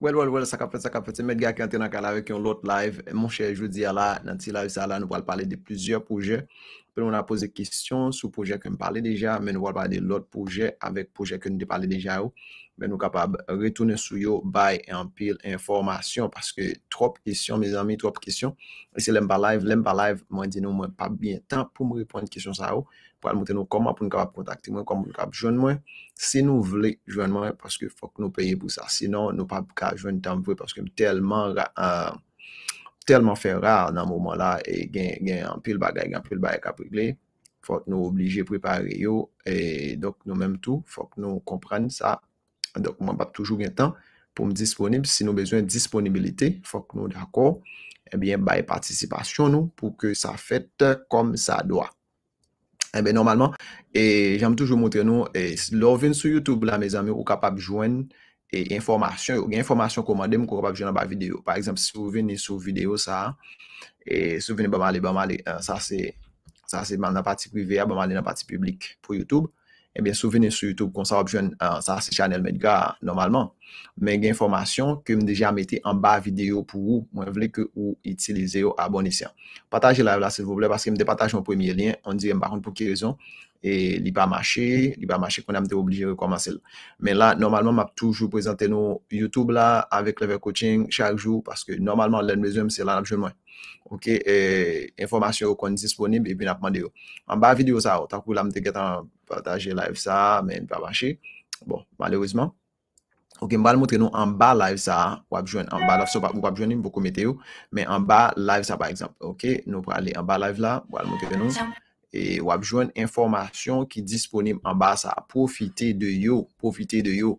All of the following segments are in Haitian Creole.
Wel, wel, wel, sakapet, sakapet, se met gya kante nan kalave ki yon lot live. Mon chè, joudi ala nan ti live sa ala, nou pal pale de plizye proje. pe nou an apose kisyon sou proje ke m pale deja, men nou wapade lout proje, avek proje ke nou de pale deja ou, men nou kapab retoune sou yo, bay, empil, informasyon, paske trop kisyon, miz amy, trop kisyon, se lemba live, lemba live, mwen di nou mwen pa bientan, pou mwen reponde kisyon sa ou, pou al mouten nou koma, pou mwen kapab kontakte mwen, pou mwen kapab joun mwen, se nou vle, joun mwen, paske fok nou peye pou sa, se nou nou pap ka joun tan vwe, paske mwen telman ra, a, euh, telman fe rar nan mouman la e gen anpil bagay, gen anpil bagay kaprigle. Fok nou oblije prepare yo. E dok nou menm tou, fok nou kompren sa. Dok mwen bat toujou gen tan pou m disponib, si nou bezwen disponibilite, fok nou d'akor, ebyen eh baye participasyon nou pou ke sa fete kom sa doa. Ebyen eh normalman, e jenm toujou montre nou, e lor ven sou Youtube la, me zami ou kapab jwen, e informasyon yo, gen informasyon kou mande mou kou kap apjou nan ba video. Par exemple, souveni sou video sa, e souveni ban mali, ban mali, sa euh, se ban nan pati prive, ban mali nan pati publik pou YouTube, e eh ben souveni sou YouTube kon sa apjou nan sa euh, se chanel Medgar normalman, men gen informasyon ke m deja meti an ba video pou ou, mwen vle ke ou itilize yo abonisyon. Pataj la, la, se vouble, paske m de pataj m pou emye lyen, an dire m par kont pou ki rezon, et il pas marché, il pas marché qu'on a été obligé de recommencer. Mais là, normalement, m'a toujours présenté nos YouTube là avec le coaching chaque jour parce que normalement, de hommes, c'est là que moins. OK, et information qu'on disponible et puis on a demandé. En bas vidéo ça, tant que l'am te partager live ça, mais il pas marché. Bon, malheureusement, Ok, mba l vous bas en bas, live ça. wap jwen, an ba live sa, so, vous jwen ni mboko meteo, Mais en bas, live ça, par exemple, ok, Nous, prale en bas live la, wap E wap jwen informasyon ki disponib an basa, profite de yo, profite de yo,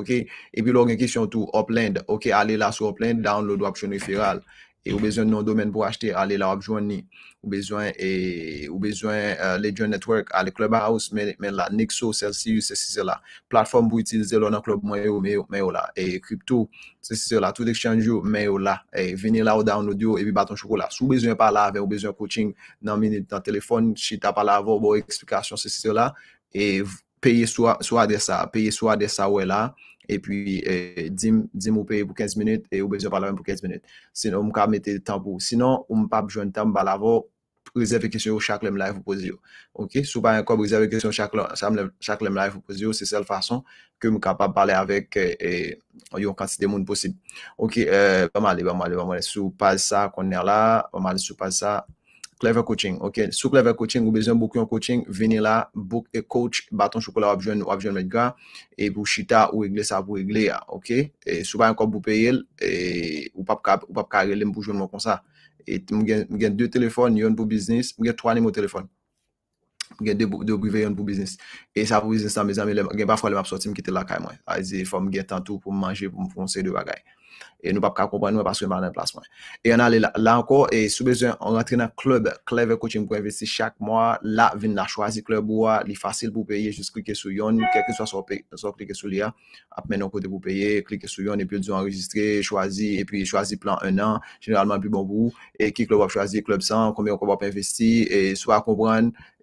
ok, epi lor gen kisyon tou, upland, ok, ale la sou upland, download wap chonifiral, E ou bezwen nou domen pou achete, ale la wap jwenni, ou bezwen e, e, Legend Network, ale Clubhouse, men la Nexo, Celsius, se si se la. Platform pou itilize lona klop mwen yo, men yo la. E kripto, se si se la, tout exchange yo, men yo la. E veni la ou da ou nou diyo, e bi baton choko la. Sou bezwen pa la, ave ou bezwen coaching nan minute, nan telefon, si ta pa la avon, bon eksplikasyon, se si se la. E peye swa de sa, peye swa de sa wè la. E pi euh, dim ou peye pou 15 minute e ou bezo parlame pou 15 minute. Sinon ou m ka mette tanpou. Sinon ou m pa bejwen tanpou balavo prezavikasyon yo chak le m laif ou poziyo. Ok, sou pa yon kon prezavikasyon yo chak le m laif ou poziyo. Se sel fason ke m ka pa pale avek yo kansi de euh, moun posib. Ok, vam euh, ale, vam ale, vam ale. Sou paz sa konen la, vam ale sou paz sa. Clever Coaching, ok. Sous Clever Coaching, ou besoin beaucoup en coaching, venez là book et coach, bâton chocolat ou chita ou église ça, vous régler, ok. et souvent encore vous payez et ou pas pas ou pas téléphones gen de ou brive yon pou biznis. E sa pou biznis sa mizan, gen pa fwa le map soti, mkite lakay mwen. A zi, fwa m gen tantou pou m manje, pou m fwonsey de bagay. E nou pap ka kompran, nou pa sreman nan plas mwen. E yon ale la anko, e sou bezon, an rentre nan klub, clever coaching mkwa investi chak mwa, la vin la chwazi klub wwa, li fasil pou peye, jis klike sou yon, keke sou a klike sou liya, ap men an kote pou peye, klike sou yon, epi ou dzo enregistre, chwazi, epi chwazi plan an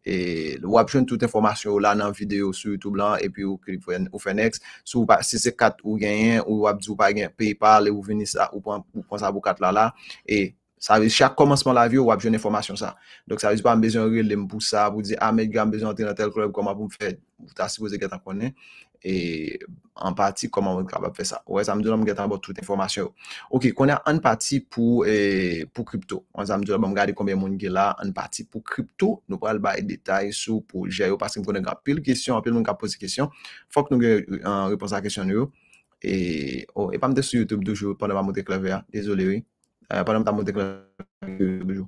E wap joun tout informasyon ou la nan video sou YouTube lan e pi ou krip ou fenex. Sou wap si se kat ou genyen ou wap joun pa genyen paypal ou venisa ou pon sa wou kat la la. E sa viz chak komansman la vi ou wap joun informasyon sa. Dok sa viz pa mbezion ril mbousa. Ou di ah, a mbezion ti nan tel klop koman pou mfed. Ou ta sipoze ket an konen. e an pati koman mwen ka pa fe sa wè sa mdou la mwen getan abot tout informasyon yo ok konè an pati pou pou krypto mwen sa mdou la mwen gade koman mwen ge la an pati pou krypto nou pral baye detay sou oh, pou jay yo pasi mwen konè gade pil kisyon apil mwen ka pose kisyon fok nou ge an riponsa kisyon yo e pamte sou youtube doujou pwene mwen te kleve ya pwene mwen te kleve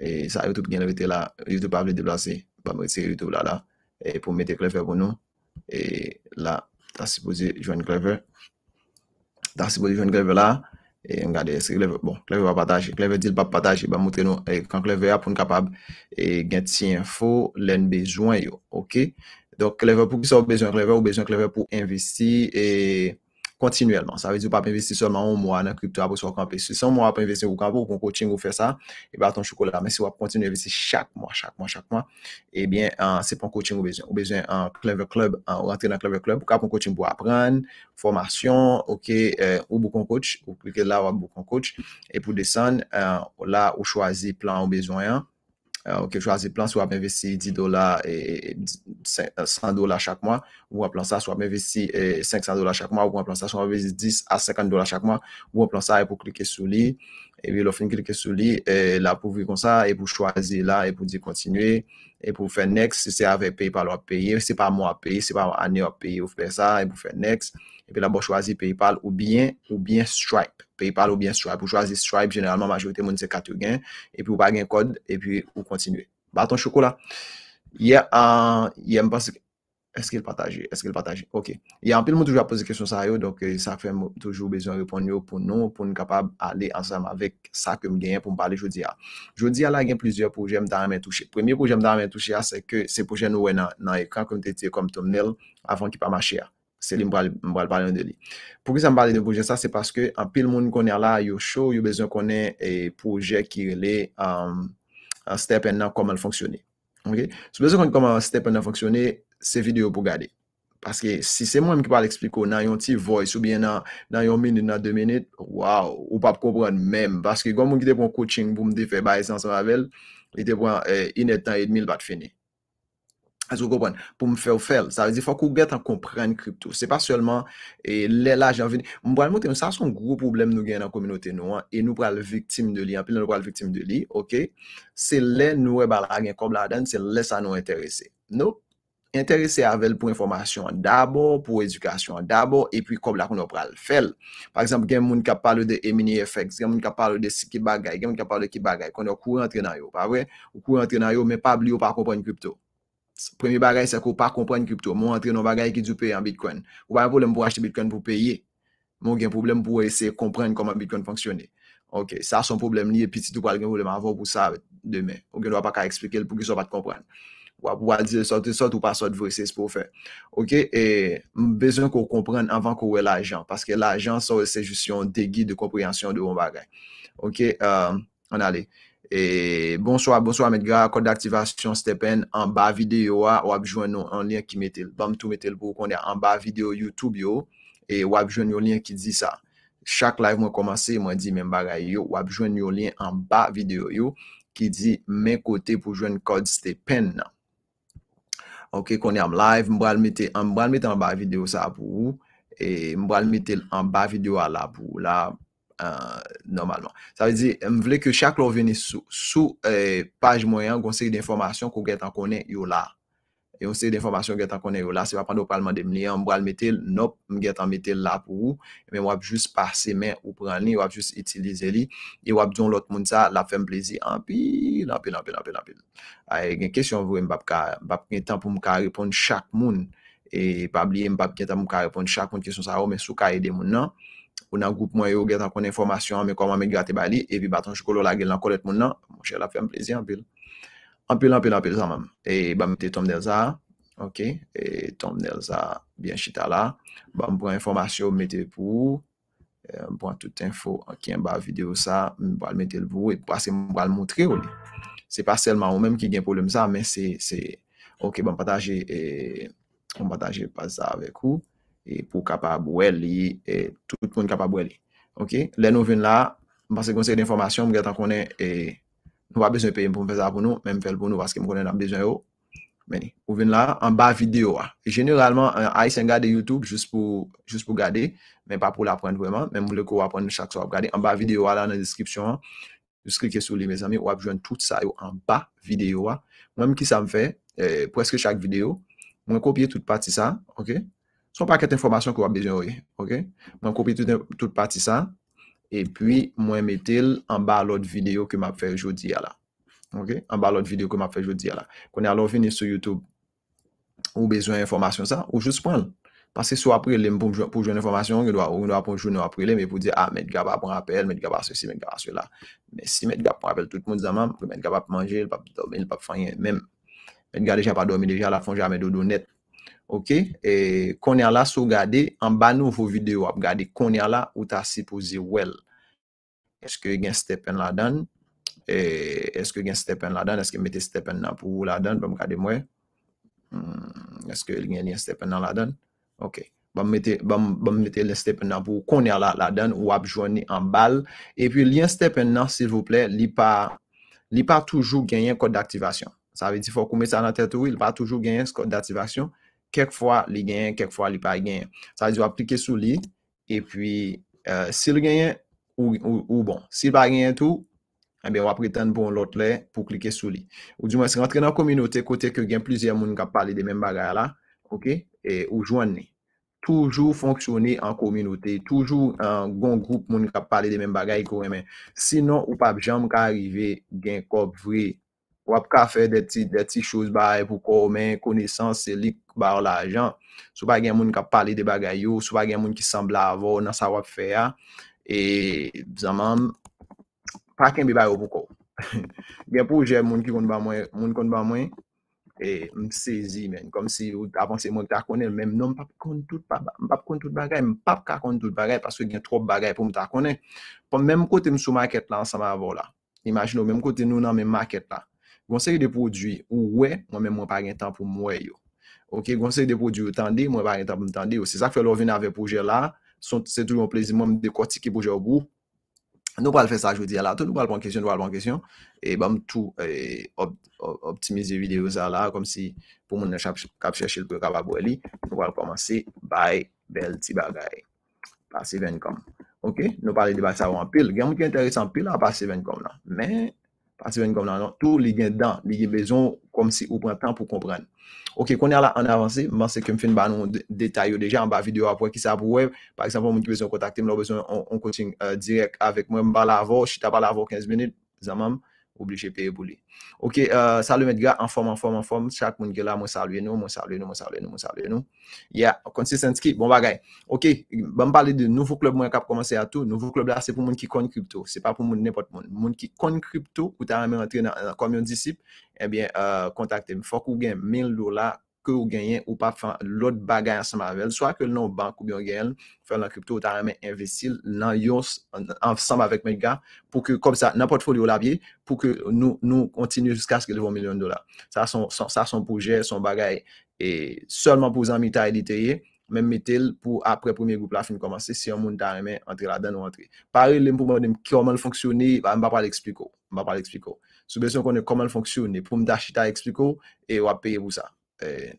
e sa youtube gen evite la youtube pa vle deplase pou mwen te kleve yo pou nou E la, ta sipozi jwen kleve. Ta sipozi jwen kleve la. E mkade, se kleve, bon, kleve va pataj. Kleve di l pa pataj, e ba mwote nou. E kan kleve apoun kapab, e gen ti info, len bejwen yo. Ok? Don kleve pou ki sa ou bejwen kleve, ou bejwen kleve pou investi, e... continuellement. Ça veut dire pas investir seulement un mois dans crypto sur soit camper. Si un mois pour investir au camp pour coaching ou faire ça, et bien ton chocolat. Mais si vous continuez à investir chaque mois, chaque mois, chaque mois, et eh bien euh, c'est pour un coaching ou besoin. avez besoin un clever club, vous rentrer dans clever club, besoin un coaching pour apprendre, formation, ok, euh, ou beaucoup coach, ou cliquez là ou beaucoup coach, et pour descendre, euh, là, choisissez choisir plan ou besoin. Hein, ou ke plan soit ap investi 10 et e 100 euh, dollars chaque mois, ou un plan ça, soit ap investi 500 dollars chaque mois, ou plan ça, soit investi 10 à 50 dollars chaque mois, ou un plan ça pour cliquer sur sur li, e l'offre lo sur klike sou li, la pour vi kon et et pou chwazi et pour pour di kontinue, e pou next, si c'est avec PayPal ou payer, c'est paye, se pa mwa c'est pas se pa ane vous paye ou fe sa, next, et puis la bo chwazi PayPal ou bien, ou bien Stripe. pey pal ou byen Stripe, ou chwazi Stripe, jenalman majwote moun se kato gen, epi ou bagen kod, epi ou kontinue. Baton chokola. Ye a, ye m basi, eske l pataje, eske l pataje, ok. Ye anpil moun toujwa pose kesyon sa yo, donke euh, sa fèm toujwa bezon repon yo pou nou, pou nou kapab ale ansam avek sa kem gen, pou m pale jodi a. Jodi a la gen plizye pou jem da me touche. Premye pou jem da me touche a, se ke se pou jen nou we nan ekran, kon te tiye kom ton nel, avon ki pa machi a. Se li m pral pral pral yon deli. Pouke sa m pral yon proje sa, se paske apil moun konye la, yon show, yon bezon konye proje ki rele an step en nan koman fonksyone. Se bezon konye koman step en nan fonksyone, se video pou gade. Paske si se mwen m ki pral ekspliko nan yon ti voice ou bien nan yon minit nan 2 minit, waw, ou pap koubran mem. Paske kon m moun ki te pon kouching pou m di fe baye san sa m avel, yon te pon inet nan 8000 bat feni. Pou m fè ou fèl, sa vè zi fò kou bet an kompren kripto. Se pa sèlman lè la jan vini. M pral mouten, sa son gro problem nou gen nan kominote nou an, e nou pral viktim de li, an pil nou pral viktim de li, ok? Se lè nou wè bal agen kob la dan, se lè sa nou interese. Nou, interese avèl pou informasyon d'abo, pou edukasyon d'abo, e pi kob la kon nou pral fèl. Par exemple, gen moun kapal ou de Emini FX, gen moun kapal ou de Siki Bagay, gen moun kapal ou de Kibagay, kon nou kou rentre nan yo, pa vè? Ou kou rentre nan yo, men pa blio Premye bagay se ak ou pa kompren kripto. Mwen antre nou bagay ki dupen an bitcoin. Ou pa yon problem pou achte bitcoin pou peye. Mwen gen problem pou ese kompren koman bitcoin fonksyonne. Ok, sa son problem li e piti dupal gen problem avon pou sa demen. Ou gen dwa pa ka eksplike l pou ki so pa te kompren. Ou ap pou pa di sote sote ou pa sote vresese pou fe. Ok, e bezon kon kompren avan kon wè la jant. Paske la jant so se just yon degi de komprensyon doun bagay. Ok, an euh, ale. E bonsoap, bonsoap, mwen ga kod aktivasyon stepen an ba videyo wapjwen nou an lien ki metel pou konè an ba video YouTube yo E wapjwen yo lien ki di sa Chak live mwen komanse mwen di mwen bagay yo wapjwen yo lien an ba video yo ki di men kote pou jwen kod stepen na Ok konè yon live mwen pral metel an ba video sa pou E mwen pral metel an ba video a la pou la Euh, normalman. Sa vezi, m vle ke chak lor veni sou euh, page mwenyan, gonseri d'informasyon kou get an konen yo la. Gonseri d'informasyon get an konen yo la, se va pande w pralman de mnenyan, m bral metel, nop, m get an metel la pou ou, men wap jous passe men ou pralmen, wap jous itilize li, e wap joun lot moun sa la fèm plezi, anpil, anpil, anpil, anpil, anpil. Ae, gen kesyon vwe m bap ken tan pou m ka repon chak moun, e pabli m bap ken tan m ka repon chak moun, kesyon sa wou, men sou ka ede m Ou nan goup mwen yo gen tan konen informasyon, mwen koman mwen girate ba li, evi batan chikolo la gen lankolet moun nan, mwen chè la fèm plezi anpil. Anpil anpil anpil anpil zan mam. E ba mwen te tom del zan, ok, e tom del zan, biyan chita la, ba mwen pou an informasyon mwen te pou, mwen pou an tout info, anken ba video sa, mwen pou an metel vou, e pou an se mwen pou an moutre ou li. Se pa selman ou menm ki gen pou lom zan, men se, se, ok, mwen pataje, e, mwen pataje pas zan avek ou, et pour capable li, et tout le monde capable li. OK là nous venons là parce que conseil d'information me qu'on connaît et nous pas besoin payer pour faire ça pour nous même faire pour nous parce que me connaît n'a besoin vous. mais vous venez là en bas vidéo hein. généralement un haïtien de youtube juste pour juste pour garder mais pas pour l'apprendre vraiment même pour cours à apprendre chaque soir regarder en bas vidéo là dans la description vous hein. cliquez sur les mes amis ou avez tout ça en bas vidéo hein. moi même qui ça me fait eh, presque chaque vidéo moi copier toute partie ça OK Son pa ket informasyon ki wap bejwen woy. Ok? Mwen kopi tout pati sa. E pwi mwen metel an ba lot video ki mwen ap fè jodi ala. Ok? An ba lot video ki mwen ap fè jodi ala. Konè alon finis sou YouTube. Ou bejwen informasyon sa. Ou jous pon. Pasè sou aprelem pou joun informasyon. Ou nou apon joun aprelem. E pou di a met gaba pou rappel. Met gaba sosi, met gaba sola. Men si met gaba pou rappel tout moun zaman. Met gaba pou manje. Mwen ap fanyen. Mwen ap fanyen. Men. Met gaba dejan pa domi dejan. La fon j OK et qu'on est là sous en bas nouveau vidéo à regarder qu'on est là où tu as supposé well est-ce que un step en la donne est-ce que un step en la donne est-ce que mettez Stephen là pour la donne pour regarder moi hmm, est-ce que step dans la donne OK Bon mettez bon bon mettez le step là pour qu'on est là la donne ou à en balle et puis lien en là s'il vous plaît li pas li pas toujours gagner code d'activation ça veut dire faut qu'on mette ça dans tête oui il pas toujours gagner code d'activation Kek fwa li genyen, kek fwa li pa genyen. Sa di yo aplike sou li. E pwi, euh, sil genyen ou bon. Sil pa genyen tou, anbe yo apretan bon lot le pou klike sou li. Ou di mwen se rentre nan kominote kote ke genyen plizye moun kap pale de men bagay la. Ok? Ou jwane ni. Toujou fonksyonni an kominote. Toujou an gon group moun kap pale de men bagay kowe men. Sinon ou pa jom ka arrive genye kop vwey. wap ka fe deti chouz bay pou kou men, konisans se lik bar la jan, sou pa gen moun ka pale de bagay yo, sou pa gen moun ki sembla avon, nan sa wap fe a, e, zaman, pa ken bi bay ou pou kou. Gen pou jè moun ki kon ba mwen, moun kon ba mwen, e, m sezi men, kom si avansi moun ta konen, men non, m non pa kon tout bagay, m pa kon tout bagay, paske gen tro bagay pou m ta konen, pon men m kote m sou maket lan sa ma avon la, imajin ou, men m kote nou nan men maket la, Gonseri de podwi ou we, mwen mwen pa gen tan pou mwen yo. Ok, gonseri de podwi ou tan de, mwen mwen pa gen tan pou mwen tan de yo. Se zak fe lor vina ve pouje la, se toujou mwen plezi mwen mwen dekoti ki pouje ou bou. Nou pal fe sa joudi ala, tou nou pal pon kisyon, nou pal pon kisyon. E bam tou e, optimize videyo sa la, kom si pou mwen ne kap cheshe l kwa kaba kwa li. Nou pal komanse, bay, bel ti bagay. Pasive enkom. Ok, nou pal de basavon pil, gen mwen ki enteresan pil la, pasive enkom la. Men... Pati ven kom nan nan, tou li gen dan, li gen bezon kom si ou prantan pou kompran. Ok, konen la an avansi, man se kem fin ban nou detay yo deja, an ba video apwen ki sa pou wev. Par eksempon, moun ki bezon kontakte, moun la bezon an konting direk avik mwen. Mba la vo, chita ba la vo 15 menit, zanmanm. poubli jepi e bouli. Ok, salu met ga, anform, anform, anform, chak moun gela moun salu e nou, moun salu e nou, moun salu e nou, moun salu e nou, moun salu e nou. Ya, konsistens ki, bon bagay. Ok, ban pali de nouvou klub mwen kap komanse a tou, nouvou klub la, se pou moun ki kon krypto, se pa pou moun nepot moun. Moun ki kon krypto, ou ta ame rentre nan komyon disip, ebyen kontakte m, fok ou gen 1000 dolar kè ou genyen ou pa fè lout bagay ansem avèl, swa kè l nou bank ou byon genyen, fè l an krypto ou tan remè investil lan yos ansem avèk mè gwa, pou kè kom sa, nan potfoli ou la bie, pou kè nou kontinye jusqu'a skè devon milyon dola. Sa son poujè, son bagay, e solman pou zan mi tay deteyye, men metel pou apre premier goup la fin komanse, si yon moun tan remè, antre la den ou antre. Pari, lèm pou mwen mè koman fonksyonè, mba pal ekspliko, mba pal ekspliko. Sou besyon konè koman fonksyonè, pou mda chita Eh,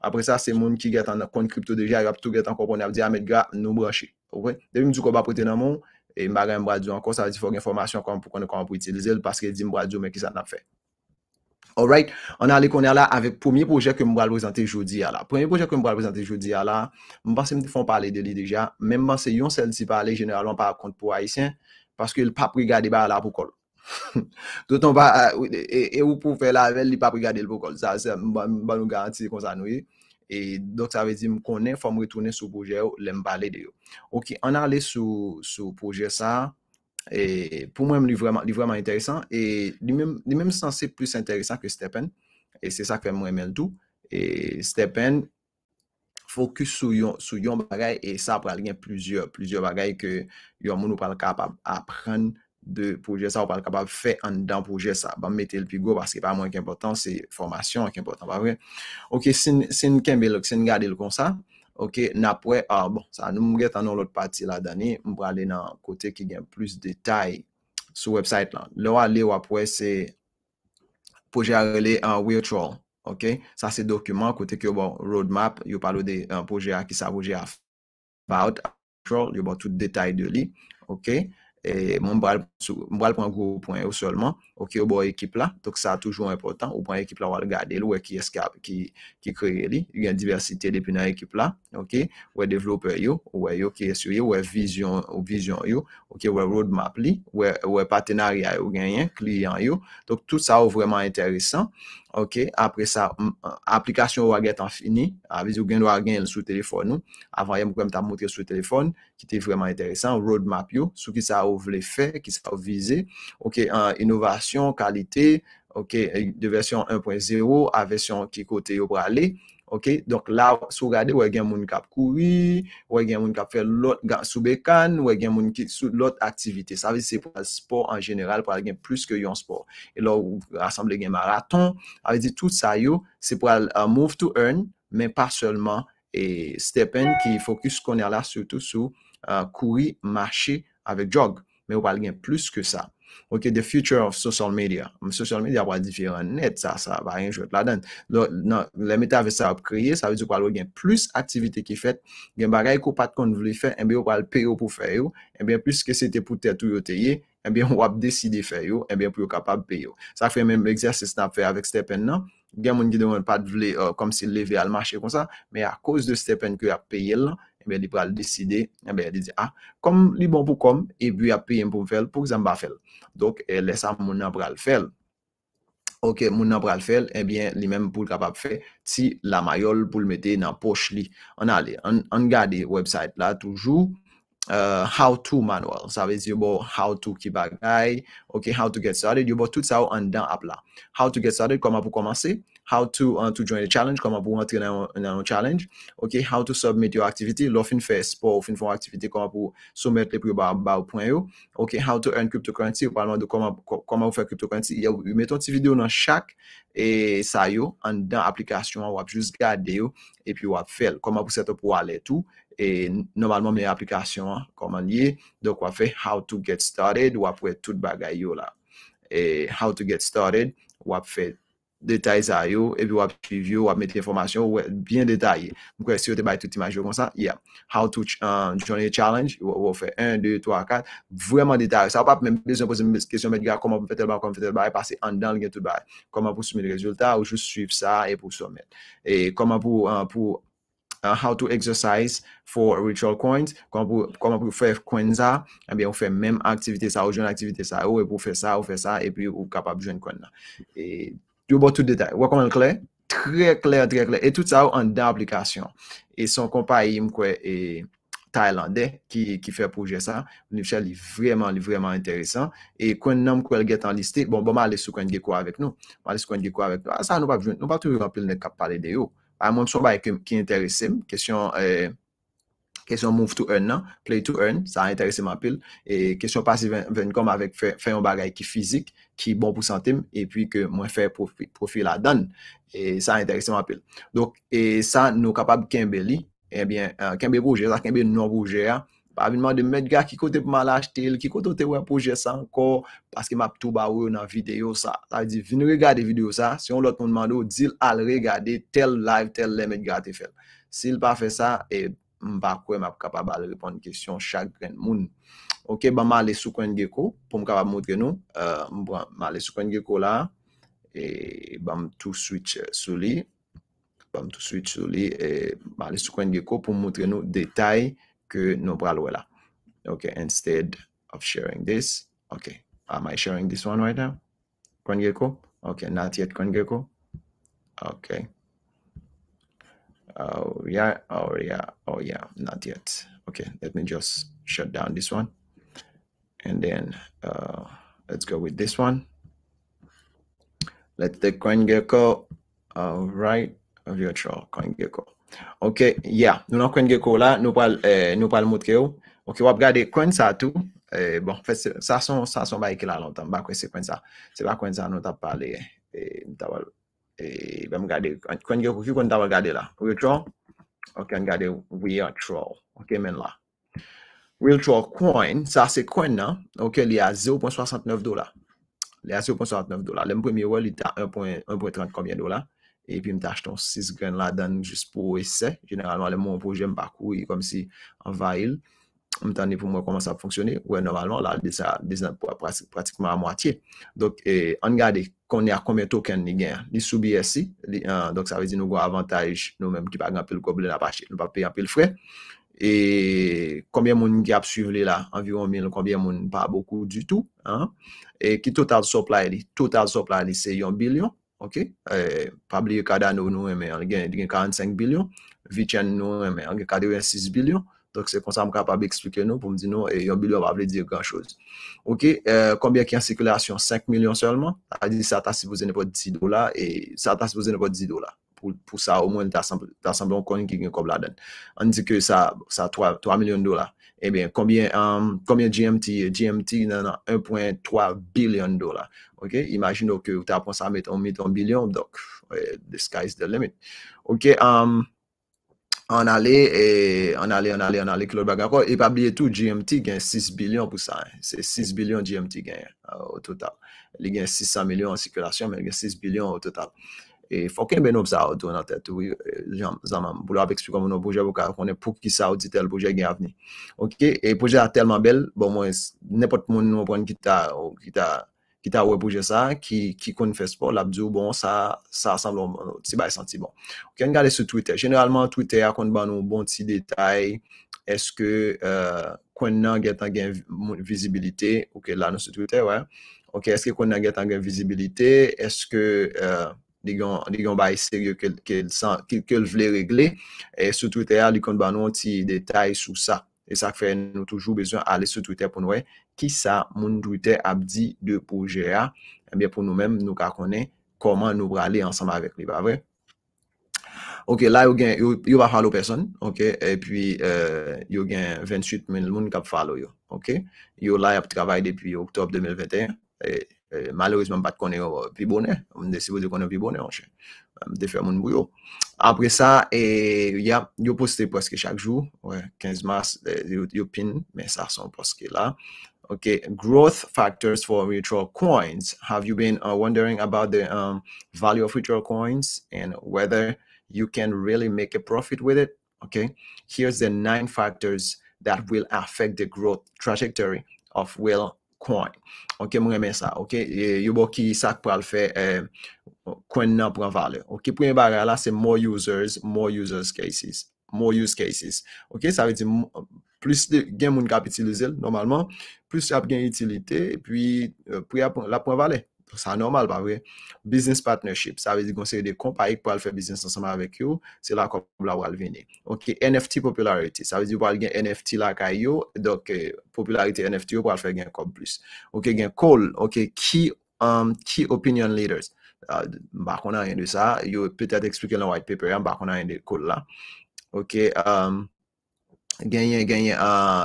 apre sa se moun ki get an kon kripto deja e ap tou get an kon kon ap di amed ah, ga nou mwashi devin mdou kon pa ap reten nan moun e mba gen mbradu an kon sa difonk informasyon kon pou kon kon pou itilize l paske di mbradu men ki sa nan fe alright, an ale kon ala ave poumi projek ke mbral prezante jodi ala mbase mdifon pale de li deja menm base yon sel si pale genelman pa akon pou aisyen paske l papri gade ba ala pou kol touton ba, e ou pou fè lavel li pa brigade l vokol, sa mba nou garantise kon sa nouye, e doks sa vè di m konen, fò m wè tounen sou pou jè ou lè m bale de yo, ok, an ale sou pou jè sa e pou m wè m li vreman interesan, e li mèm san se plus interesan ke Stepan e se sa kèm m wè men l do, e Stepan fokus sou yon bagay, e sa pral yon plusieurs bagay ke yon moun ou pral kap aprenn de pouje sa ou pale kapab fè an dan pouje sa. Bam mette l pi go, paske pa mwen ki important, se formasyon ki important, pa vre. Ok, sin kenbe lò, sin gade lò kon sa, ok, napwe, a, bon, sa, nou mwget anon lòt pati la dani, mw prale nan kote ki gen plus detay sou website lan. Lò a li wapwe se pouje a rele an virtual, ok, sa se dokumen, kote ki w bon road map, yo pale de euh, pouje a ki sa wouje a bout, yo bon tout detay de li, ok, et mon bal mon prend gros point seulement, ok, ou bon équipe là, donc ça toujours important, ou bon équipe là, va le garder, ou qui est qui, qui crée, il y a une diversité depuis l'équipe là, ok, ou est développeur, yo, ou est yo qui est sur yo, ou est vision, vision yo, ok, ou roadmap li, ou est partenariat ou gagnant, client yo, donc tout ça est vraiment intéressant. OK après ça application ou get en fini à ou gain doit sur téléphone avant y'a montré sur téléphone qui était vraiment intéressant roadmap yo ce qui ça ouvre les faire qui ça viser OK innovation qualité OK de version 1.0 à version qui côté yo pour aller Ok, donk la sou gade wè gen moun kap kouri, wè gen moun kap fè lòt sou bekan, wè gen moun ki sou lòt aktivite. Sa wè di se pou al sport an general, pou al gen plus ke yon sport. E lò ou rassemble gen maraton, a wè di tout sa yo, se pou al uh, move to earn, men pa seulement step in ki fokus koner la sou uh, kouri, mache, avek jog, men ou pal gen plus ke sa. Ok, the future of social media. Social media apwa difi an net sa, sa apwa yon jwet la den. Le meta ave sa ap kreye, sa vizou kwa alwe gen plus aktivite ki fet. Gen ba rey ko pat kon vle fe, enbe yo apwa alpe yo pou fe yo. Enbe plus ke sete pou tete ou yo teye, enbe yo apde sidi fe yo, enbe yo apwe yo kapab pe yo. Sa fwe men mbe egzersis nan apfe avek stepen nan. Gen moun gen moun pat vle euh, kom si leve almache kon sa, me a koz de stepen ki appeye lan, be li pral deside, be li zi a, kom li bon pou kom, e bi api yon pou fel, pou kizan ba fel. Dok, e lesan moun nan pral fel. Ok, moun nan pral fel, ebyen, li menm pou kapap fe, ti la mayol pou l mette nan poch li. An ale, an gade, website la toujou, euh, how to manual, sa vez yo bo how to ki bagay, ok, how to get started, yo bo tout sa ou an dan ap la. How to get started, koma pou komanse? How uh, to join the challenge. Kama pou mwen tre nan yon challenge. Ok. How to submit yon activity. Lo fin fè sport ou fin fè yon activity. Kama pou soumet le pou yon ba ou pwen yo. Ok. How to earn cryptocurrency. Ou palman do kama pou fè cryptocurrency. Yo, yon meton ti video nan chak. E sa yo. An dan aplikasyon wap jous gade yo. E pi wap fel. Kama pou set up wale tou. E normalman mwen aplikasyon koman ye. Dok wap fè how to get started. Wap wè tout bagay yo la. E how to get started. Wap fè. detay sa yo, epi wap suiv yo, wap mette informasyon, bien detay. Mwen kwen si yo te bay tout imaj yo kon sa, yeah. How to um, journey challenge, wò fè 1, 2, 3, 4, vwèman detay. Sa wap ap mèm bezon pose mèm kèsyon mèt gwa, koman pou fè tel bay, koman pou fè tel bay, pase an dan lgen tout bay. Koman pou soumi rezultat, ou jous suiv sa, e pou soumet. E koman pou, uh, pou, Uh, how to exercise for ritual coins. Koman pou, koman pou fè coins sa, ebyen eh ou fè mèm aktivite sa, ou jwen aktivite sa, ou e pou fè sa, ou fè sa, e pi ou kapab jwen coin na. E Jou bo tout detay. Wakon l kle? Tre kle, tre kle. Et tout sa ou an da aplikasyon. E son kompa yim kwe e Thailandè ki fe pouje sa. Mouni Fichel li vreman, li vreman enteresan. E kon nam kwe l getan liste. Bon, bon, ma ale soukwen ge kwa avek nou. Ma ale soukwen ge kwa avek nou. A sa, nou pa tou yon apil net kap pale de yo. A moun sou ba ek yon ki enteresem. Kesyon e... Kèsyon move to earn nan, play to earn, sa a interese man pil. Kèsyon pasi ven kom avèk fè yon bagay ki fizik, ki bon pou santim, epwi ke mwen fè profil a dan. Sa a interese man pil. Donk, e sa nou kapab kembe li, kembe pou jè, sa kembe nou pou jè, pa avinman de medgar ki kote pou man lajte, ki kote ou te wè pou jè san, paske ma ptou ba wè nan videyo sa. Sa di, vini regade videyo sa, si yon lot moun mando, oh, dil al regade tel live tel le medgar te fel. Sil pa fè sa, e... Eh, mba kwe map kapabal repon kisyon chak gren moun. Ok, ba ma ale sou kwen geko pou m kapab moutre nou. Uh, mba ma ale sou kwen geko la. E ba m tou switch euh, sou li. Ba m tou switch sou li. E ma ale sou kwen geko pou moutre nou detay ke nou pralwe la. Ok, instead of sharing this. Ok, am I sharing this one right now? Kwen geko? Ok, not yet kwen geko? Ok. Oh yeah, oh yeah, oh yeah, not yet. Okay, let me just shut down this one. And then uh, let's go with this one. Let's take CoinGecko uh, right virtual CoinGecko. Ok, yeah, nou nan gecko la, nou pal, eh, pal mout Ok, wap gade kwen sa tou, eh, bon, fes, sa son, son ba eke la ba kwen se kwen sa. Se ba kwen sa nou tap eh, e be m gade, kon gen kou ki kon ta w gade la, real troll, ok an gade we are troll, ok men la real troll coin, sa se coin nan, ok li a 0.69 dola, li a 0.69 dola, le m premye wè li ta 1.30 komyen dola e pi m ta achton 6 gren la dan jis pou ese, generalman le mwen pou jem bakou, yi e kom si an vayil pour moi comment ça fonctionne. Oui, normalement, là, ça pratiquement à moitié. Donc, on regarde qu'on a combien de tokens nous gagne, Les sous BSC, hein, donc ça veut dire nous avons avantage, nous-mêmes qui ne un peu le gobelet nous pas payer un peu le frais. Et combien de monde qui a suivi là, environ 1000, combien de monde, pas beaucoup du tout. Hein? Et qui total supply, total supply, c'est 1 billion. OK? pas oublier Cardano, nous, mais on gagne 45 billions. Vichen, nous, on gagne 46 billions. Donc, c'est comme ça que je suis capable d'expliquer nous pour me dire non, et un billion va pas dire grand-chose. OK, euh, combien qui est en circulation 5 millions seulement. C'est-à-dire, ça t'a supposé n'importe 10 dollars et ça t'a supposé n'importe 10 dollars. Pour, pour ça, au moins, t'as semblé un coin qui est comme la donne. On dit que ça, ça 3, 3 millions de dollars. Eh bien, combien, um, combien GMT? GMT, 1,3 billion de dollars. OK, Imaginez que tu as pensé à mettre un billion, donc, the the is the limit. OK, um, An ale, an eh, ale, an ale, an ale, Claude Baganco, epabliye tou GMT gen 6 bilyon pou sa. Se 6 bilyon GMT gen, ou euh, total. Li gen 600 milyon en sikulasyon, men gen 6 bilyon ou total. E fok en ben nou psa ou tou an al tete, ou yon, zanman, bou la ap eksplikon moun nou pou javou ka, konen pou ki sa ou ditel pou jay gen avni. Ok, e pou jay a telman bel, bon mwen, nepot moun nou pren gita, ou gita... ki ta wè pouje sa, ki kon fespo, la bzou, bon, sa, sa san loun, si bay senti bon. Ok, an gade sou Twitter. Generalman, Twitter a kon ban nou bon ti detay, eske euh, kon nan gen tan gen vizibilite, ok, la nan sou Twitter, wè, ok, eske kon nan gen tan gen vizibilite, eske, digon, euh, digon bay seryo ke l vle regle, e sou Twitter a, li kon ban nou ti detay sou sa, e sa fè nou toujou bezwen a le sou Twitter pon wè, Ki sa moun drite ap di de pou jea? Ebyè eh pou nou mèm nou ka konen Koman nou prale ansama avèk li, ba vè? Ok, la yo gen, yo va hvalo person Ok, epi eh, yo gen 28 men l moun kap falo yo Ok, yo la ap travay depi oktober 2021 E, e malorizman bat konen yo vibone Moun desi vode konen vibone, anje Defe moun mou yo Apre sa, e, yo poste poske chak jou 15 mars, eh, yo pin, men sa son poske la okay growth factors for virtual coins have you been uh, wondering about the um, value of virtual coins and whether you can really make a profit with it okay here's the nine factors that will affect the growth trajectory of will coin ok mwen remen sa ok yo bo ki sak pral fe eh, coin nan pran vale ok premi bagay la se more users more users cases more use cases ok sa ve di plus gen moun kap itilize l, plus yap gen itilite, e puis euh, pou pointe la aller. ça normal, pas vrai? Business partnership, ça sa qu'on qu'on de kompayik pou pour faire business ensemble avec yo, c'est la kop la wal venir. Ok, NFT popularity, veut dire qu'on avoir gen NFT la kay Donc, dok eh, popularity NFT pour faire al encore gen plus. Ok, gen call, ok, qui um, key opinion leaders. Ah, bah on a rien de ça, sa, peut être eksplike le white paper, hein, bah on a rien de call là Ok, um, gagner, gagner à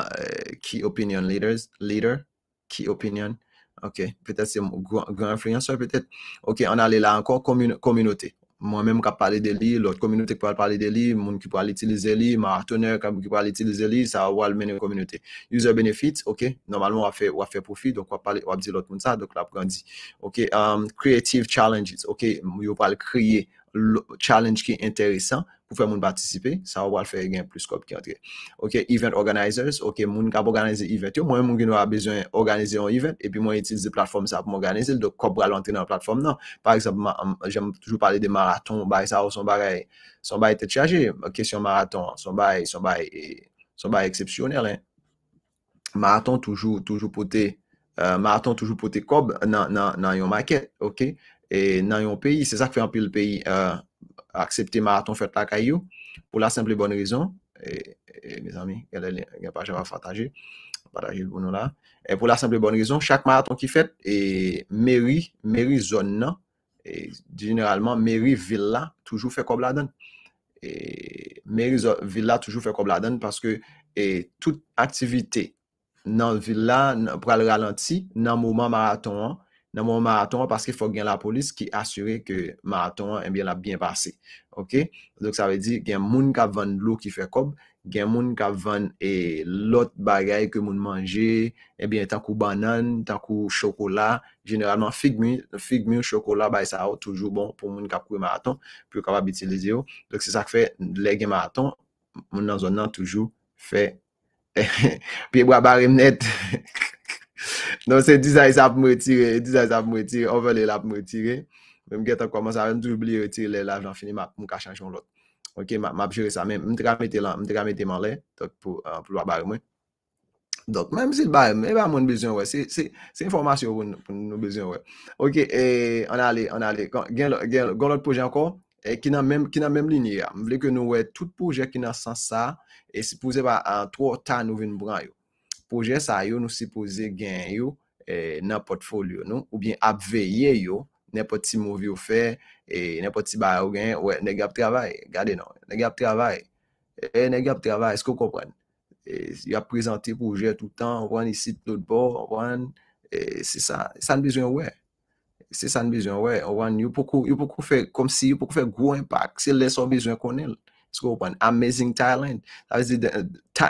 ah, euh, Key Opinion Leaders, Leader, Key Opinion. OK, peut-être c'est mon grand, influenceur, peut-être. OK, on allait là encore, communauté. Moi-même qui parle de lui, l'autre communauté qui parle de lui, monde qui parle l'utiliser ma marathonneur qui parle l'utiliser lui, ça va mener la communauté. User benefits, OK, normalement on va faire, on profit, donc on va parler, on va dire l'autre monde ça, donc là, on dit. OK, um, creative challenges, OK, on va créer challenge qui est intéressant pou fè moun patisipe, sa w wal fè gen plus kob ki antre. Ok, event organizers, ok, moun kap organize event yo, mwen moun gen w ap bezwen organize yon event, epi mwen itilize platform sa pou mw organize, do kob w al antre nan platform nan. Par exemple, jem toujou pale de maraton, bay sa w son bagay, son bagay tet chaje, kesyon maraton, son bagay, son bagay, son bagay eksepsyonel, hein. Maraton toujou, toujou pote, euh, maraton toujou pote kob nan yon maket, ok, e nan yon peyi, se sa k fe anpil peyi, e nan yon peyi, aksepte maraton fet la kayou, pou la semple bon rizon, e, e, mizanmi, gade li, gade pa java fataje, fataje pou nou la, e pou la semple bon rizon, chak maraton ki fet, e, meri, meri zon nan, e, generalman, meri villa, toujou fe kobladan, e, meri villa toujou fe kobladan, paske, e, tout aktivite nan villa, pral ralenti, nan mouman maraton an, nan eh eh, moun eh bon maraton an, paske fok gen la polis ki asure ke maraton an, enbyen la byen pase. Ok? Dok sa ve di, gen moun kapvan lou ki fe kob, gen moun kapvan e lot bagay ke moun manje, enbyen tankou banan, tankou chokola, generalman figmy, figmy ou chokola, bay sa ou, toujou bon pou moun kapkou e maraton, pou ka va bitilize yo. Dok se sa kfe, le gen maraton, moun nan zon nan toujou, fe, piye wabari mnet, kre, Non se dizay sa pou m wè tire, dizay sa pou m wè tire, avè lè la pou m wè tire. Mè m gèta kwa m wè sa vèm djoubli wè tire lè la, jan finim ap m wè ka chanj yon lot. Ok, m ap jure sa mèm, m drame te lan, m drame te man lè, tak euh, pou lwa barmè. Dok, mèm si l barmè, mèm an e moun bezyon wè, se informasyon wè, nou bezyon wè. Ok, e, an alè, an alè, gen lò, gen lò, gen lò, gen lò l poujè an kon, e, ki nan mèm, ki nan mèm lini ya, m wè ke nou wè tout poujè ki nan san sa, e, se pou Pouje sa yo nou sipoze gen yo eh, nan potfolio nou, ou bien apveye yo, ne poti mouvi yo fe, eh, ne poti baye yo gen, wè, ne gap travay, gade nan, ne gap travay, e, eh, ne gap travay, eske ou kompren? Ya prezante pouje toutan, wè, isi tout bo, wè, se sa, sa nbizyon wè, se sa nbizyon wè, wè, yu poukou, yu poukou fe, kom si yu poukou fe gwo impak, se lè son bizyon konen lò. Est-ce Amazing Thailand? Ça veut dire, le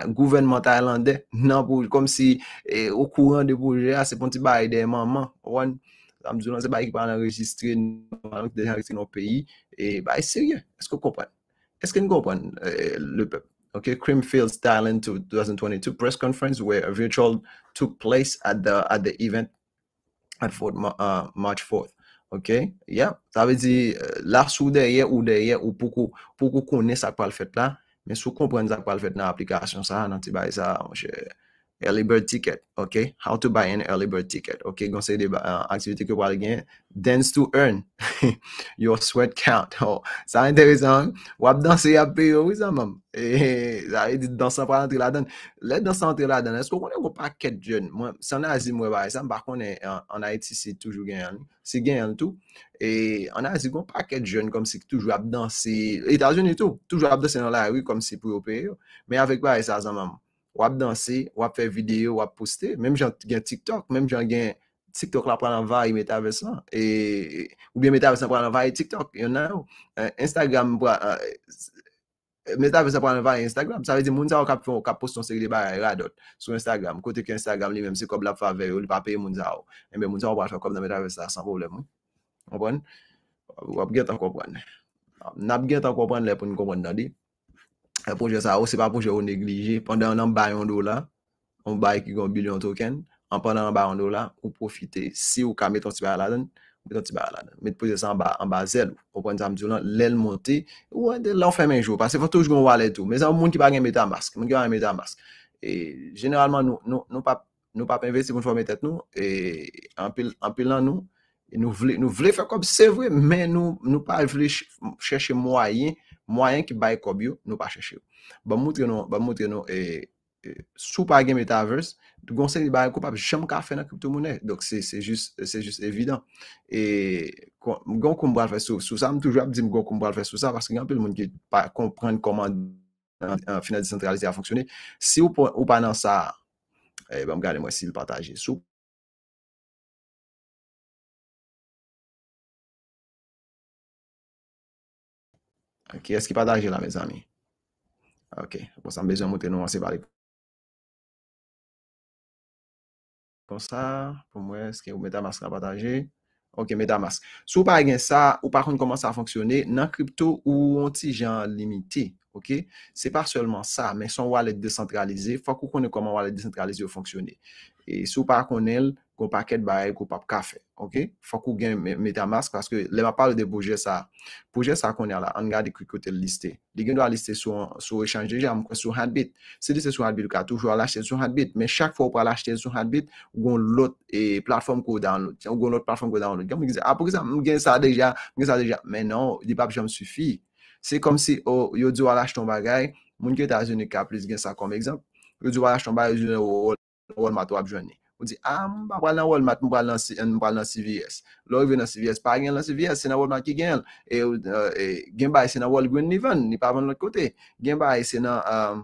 uh, gouvernement thaïlandais, non, pour, comme si, eh, au courant de projet, ah, c'est pour un petit bail des mamans. One, amdou nan se bay ki pa nan enregistre nan ki deja enregistre nan peyi, e bay serye, eske kompwen? Eske nou kompwen euh, le pep? Okay, Creamfields Thailand 2022 press conference where a virtual took place at the at the event at Fort, uh, March 4th. Ok, ya, ta ve di euh, la sou deye ou deye ou poukou, poukou konen sak pa l fèt la, men sou kompren sak pa l fèt nan aplikasyon sa nan tibay sa, anjè. early bird ticket, ok? How to buy an early bird ticket, ok? Gonsenye de aktivite ke wale gen, dance to earn your sweat count. Oh, sa enteresan, wap danse yap peyo, wè san mam, e, e danse an prelantre la dan, let danse an prelantre la dan, esko wane wap aket jen, san azi mwè wè, san bakon an ITC toujou gen, si gen an tou, e an azi wap aket jen, kom si toujou ap danse, etaljeni tou, toujou ap danse nan la, wè kom si prelantre la dan, men avik wale sa san mam, wap danse, wap fè video, wap poste, mèm jan gen TikTok, mèm jan gen TikTok la pran anvay metaverse lan, e, ou bien metaverse la pran anvay TikTok, yon nan ou, e, Instagram pran, e, metaverse la pran anvay Instagram, ça veut dire moun sa ou kap ap post ton seri de baray radot sou Instagram, kote ki Instagram li mèm se kob la fave ou li pa peye moun sa ou, mèm e ben, moun sa wak pran fè kob nan metaverse la san problem, kompon? Wap gen tan kompon, nap gen tan kompon le pou nou kompon A euh, pouje sa ou, oh, se pa pouje ou neglije, pandan an bay yon do la, an bay ki gon bil yon token, an pandan an bay yon do la, ou profite, si ou kamet an si ba la den, an bay an si ba la den. Met pouje sa an ba zel, ou pandan sa mdjou lan, lel monte, ou an de lan fè menjou, pas se fò touj gon wale tou, men zan moun ki bagen metan mask, men gyan metan mask. E, generalman nou, nou pap, nou pap enve, se pouj fò metet nou, e, an pil, an pil lan nou, nou vle, nou vle fò kòp se vwe, men nou, Mwayen ki baye kobyo, nou pa chèche. Ba mwoutre nou, ba mwoutre nou, e, e, sou pa gen metaverse, tou gonsen li baye kopap, jom ka fè nan kip tou mounè. Dok se, se jist, se jist evidant. E, mgon koumbral fè sou, sou sa, mtoujwa mdizim mgon koumbral fè sou sa, paske yon pe l moun ki pa komprèn koman finalizantralize a fonksyonè. Si ou pa nan sa, e, bam gade mwen sil patajè sou, Ok, eski pataje la, me zami? Ok, bon, sanm bezo mwote nou an separe. Kon sa, pou mwen eski ou Metamask la pataje? Ok, Metamask. Sou pa gen sa, ou pa kon koman sa foksyone, nan kripto ou anti-jan limiti. OK? C'est pas seulement ça, mais son wallet décentralisé, faut qu'on connaisse comment wallet décentralisé fonctionne. Et si vous pas connaît, qu'on paquet de qu'on pas café, OK? Faut qu'on gagne MetaMask parce que les parle de projet ça. Projet ça qu'on a là, on regarde qui côté listé. Les gens doivent lister sur sur échanger déjà sur Handbit. C'est c'est sur Handbit, on toujours l'acheter sur Handbit, mais chaque fois qu'on l'acheter sur Handbit, on l'autre et plateforme qu'on download, on l'autre plateforme qu'on download. Comme disait, après ça, on gagne ça déjà, on gagne ça déjà. Mais non, il pas jamais suffit. Se kom si oh, yo di wala chiton bagay, moun ki yo ta azyouni ka pliz gen sa kom ekzamp, yo di wala chiton bagay, yo di wala mat wap jwenni. Ou di, a, ah, mba wala nan wala mat mba wala nan CVS. Lo wala nan CVS, pa wala nan CVS, se nan wala nan ki gen, e, e, gen bay se nan wala gwen nivon, ni pa wala nan kote, gen bay se nan... Um,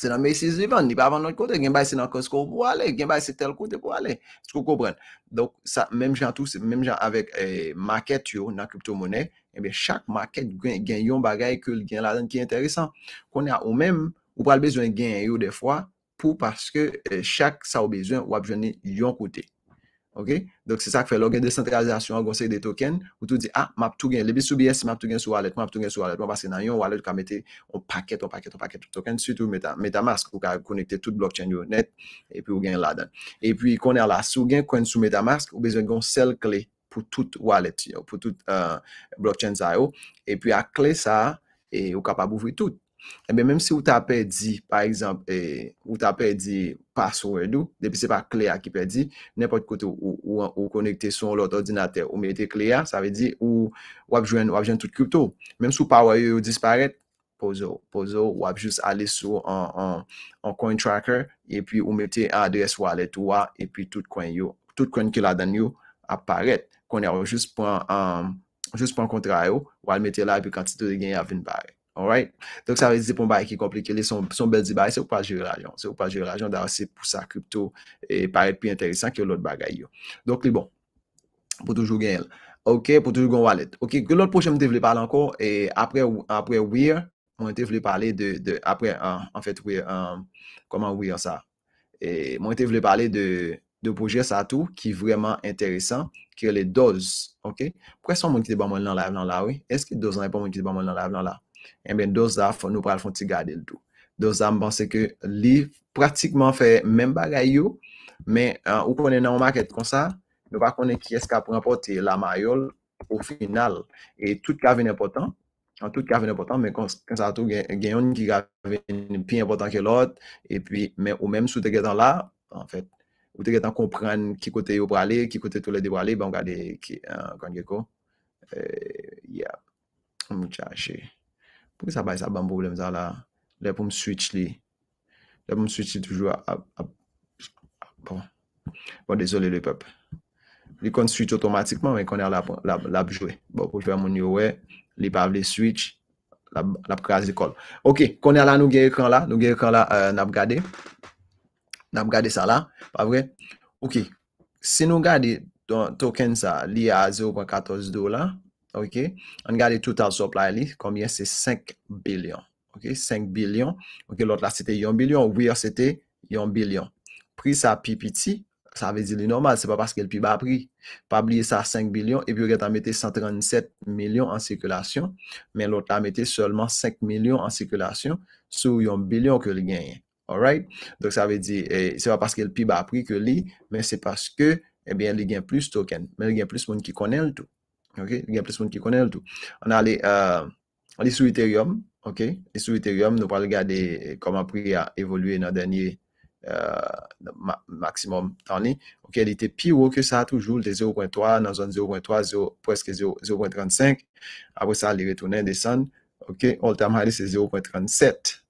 Se nan me si zivon, ni pa avan not kote, gen bay se nan kosko pou ale, gen bay se tel kote pou ale, sko kou pren. Donk sa, menm jan tou, menm jan avek eh, maket yo nan kripto mone, enbe chak maket gen yon bagay kul, gen la den ki enteresan. Konen a ou menm, eh, ou pral bezwen gen yo defwa pou paske chak sa ou bezwen wap jone yon kote. OK? Donc, c'est ça qui fait l'organe décentralisation, un conseil des tokens, où tu dis, ah, map tout gain, les sous BS, map tout gain sur wallet, map tout gain sur wallet, parce que dans un wallet, tu mettre un paquet, un paquet, un paquet de tokens, surtout meta, MetaMask, ou connecter toute blockchain net, et puis ou gain là-dedans. Et puis, quand on est là, sous gain, coin sous MetaMask, ou besoin d'un seule clé pour toute wallet, pour toute euh, blockchain, et puis à clé ça, et ou capable ouvrir tout. Ebe eh menm si ou ta perdi, par exemple, eh, ou ta perdi password ou, depi se pa klea ki perdi, nepot kote ou konekte son lot ordinater ou mette klea, sa ve di ou wap jwen tout kripto. Menm sou power yo yo disparet, pouzo, pouzo, wap jys ale sou an coin tracker, epi ou mette adres walet ou a, epi tout coin yo, tout coin ki la dan yo aparet, konye ou jys pon kontra yo, wap mette la epi kantito de gen a vin bari. Donc, ça veut dire pour un qui est compliqué, les son, son bel dit c'est pour pas gérer l'argent. C'est pour pas gérer l'argent. c'est pour ça crypto et eh, paraît plus intéressant que l'autre bagaille. Donc, les bon, pour toujours gagner. OK, pour toujours gagner wallet. OK, que l'autre prochain, je voulais parler encore. Et après, après Weir, on te voulait parler de, de après, en, fait, Weir, comment Weir ça? Et moi, voulais parler de, de projet Satu qui est vraiment intéressant qui est les doses OK pourquoi sont mon qui dans live dans là oui est-ce que doses n'est pas mon dans live dans là en eh ben doza nou pral fon ti gade l do doza m banse ke li pratikman fe men bagay yo men ou konen nan ou mak et kon sa nou pa konen ki eska prempote la mayol ou final e tout ka ven important an tout ka ven important men konsa to genyon ki ga ven pi important ke lot e pi men ou men sou te getan la ou te getan kompran ki kote yo prale, ki kote tole de prale ban gade ki an gange ko e eh, ya moutiache Pwè sa bay sa ban problem zan la? Lè pou m switch li. Lè pou m switch li toujou a... Bon, bon dezoli lè pep. Li kon switch otomatikman, men konè er la apjwe. Bon, poujwe moun yowe, li pa avle switch, la apkaze kol. Ok, konè er la nou gen ekran la, nou gen ekran la euh, nap gade. Nap gade sa la, pa vre. Ok, si nou gade ton token sa, li a 0.14 dola, OK? On le total supply li, Combien? C'est 5 billion? OK? 5 billion. OK, l'autre là c'était 1 billion. Oui, ah, c'était 1 billion. Prix sa pipiti, ça veut dire le normal, c'est pas parce qu'elle pi bas prix pas oublier ça 5 billion. Et puis on mette 137 millions en circulation. Mais l'autre là mette seulement 5 millions en circulation sur 1 billion que le gagne. Alright? Donc, ça veut dire, eh, c'est pas parce que le plus bas prix que lui, mais c'est parce que, eh bien, il gagne plus de token. Mais il gagne plus de monde qui connaît le tout. Ok, a plus de monde qui tout. On tout. On est sur Ethereum, ok, et sur Ethereum, nous regarder comment le prix a évolué dans le dernier euh, maximum d'année. Il était Ok, que était pi haut que ça toujours, li 0.3, presque 0.3, presque 0.35, Après ça, il retourne, desan, ok, all time high c'est 0.37.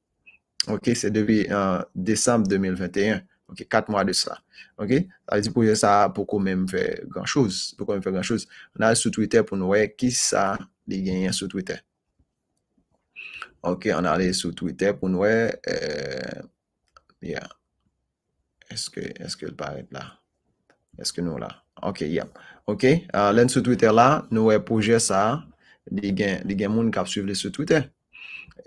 Ok, depuis euh, décembre 2021. Ok, kat mwa de sa. Ok, aleti pouje sa pou kon men fè gran chouz. Pou kon men fè gran chouz. An alè sou Twitter pou nou wè ki sa li genyen sou Twitter. Ok, an alè sou Twitter pou nou wè. Euh, eske, eske l pa et la? Eske nou la? Ok, yap. Ok, alè euh, sou Twitter la nou wè pouje sa li geny moun kap suivle sou Twitter.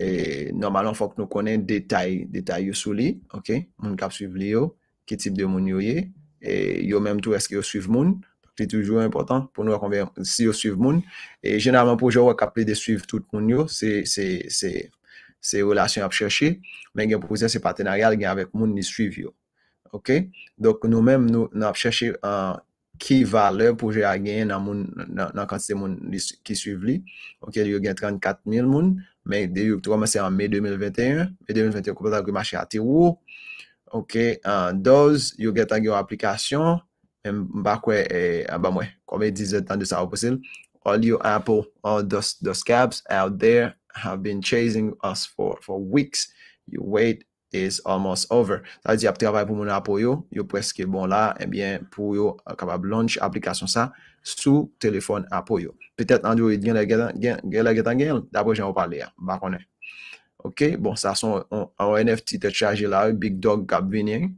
E, normalan fòk nou konen detay, detay yo sou li, ok? Moun kap suiv li yo, ki tip de moun yo ye. E, yo mèm tou eske yo suiv moun. Ti toujou important pou nou akonven, si yo suiv moun. E, genalman pou jou wak ap li de suiv tout moun yo, se, se, se, se, se relasyon ap chershi. Men gen pou pou se se patenaryal gen avèk moun li suiv yo. Ok? Dok nou mèm nou, nou ap chershi uh, an ki vale pou jou a gen nan moun, nan kantite moun ki suiv li. Ok, yo gen 34 mil moun. Men, di yu twa mese an me 2021. 2021, koube ta koumache a ti wou. Ok, an doz, yu getan yu aplikasyon, mbakwe e, eh, abamwe, ah, koube dizen tan de sa waposil. All yu Apple, all dos caps out there, have been chasing us for weeks. You wait is almost over. Sa di ap te avay pou moun apoy yo, bon eh yo preske bon la, enbyen pou yo akabab launch aplikasyon sa, sou telefon apoy yo. Petet Android gen la getan gen, d'apwè jan wapalè ya, bakonè. Ok, bon sa son, anon NFT te chaje la, Big Dog kap venye,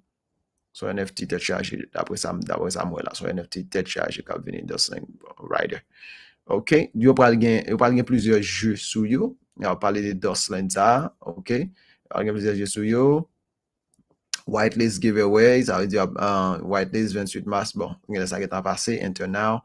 son NFT te chaje, d'apwè sa mwen la, son NFT te chaje kap venye, Dostling bon, Rider. Ok, di wapal gen, wapal gen plizye ju sou yo, jan wapalè de Dostling za, ok, White Lace Giveaway, euh, white lace, vent suite mask, bon, genè sa getan pase, enter now,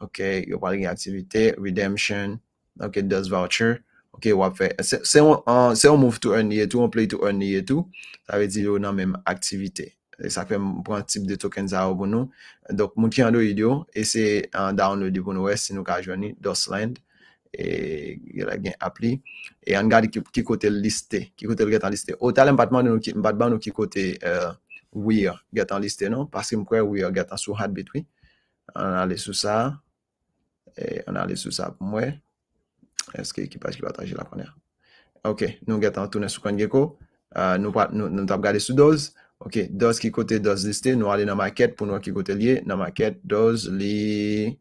ok, yo pal genye aktivite, redemption, ok, dust voucher, ok, wap fe, se on euh, move to earn ye tou, on play to earn ye tou, sa ve di yo nan menm aktivite, se sa fe mpwen tip de token za ou kon nou, dok moun ki yon do yi di yo, e se euh, da ou nou di kon ou es, se nou ka jouni, dust land, e gen apli e an gade ki kote liste ki kote li getan liste o talen patman nou ki kote euh, we are getan liste non paske mkwe we are getan sou hat bitwi an ale sou sa an ale sou sa mwen eske ki patj li bataj la pwene ok nou getan toune sou kwen ge ko euh, nou tap gade sou doz ok doz ki kote doz liste nou ale nama ket pou nou ki kote li nama ket doz li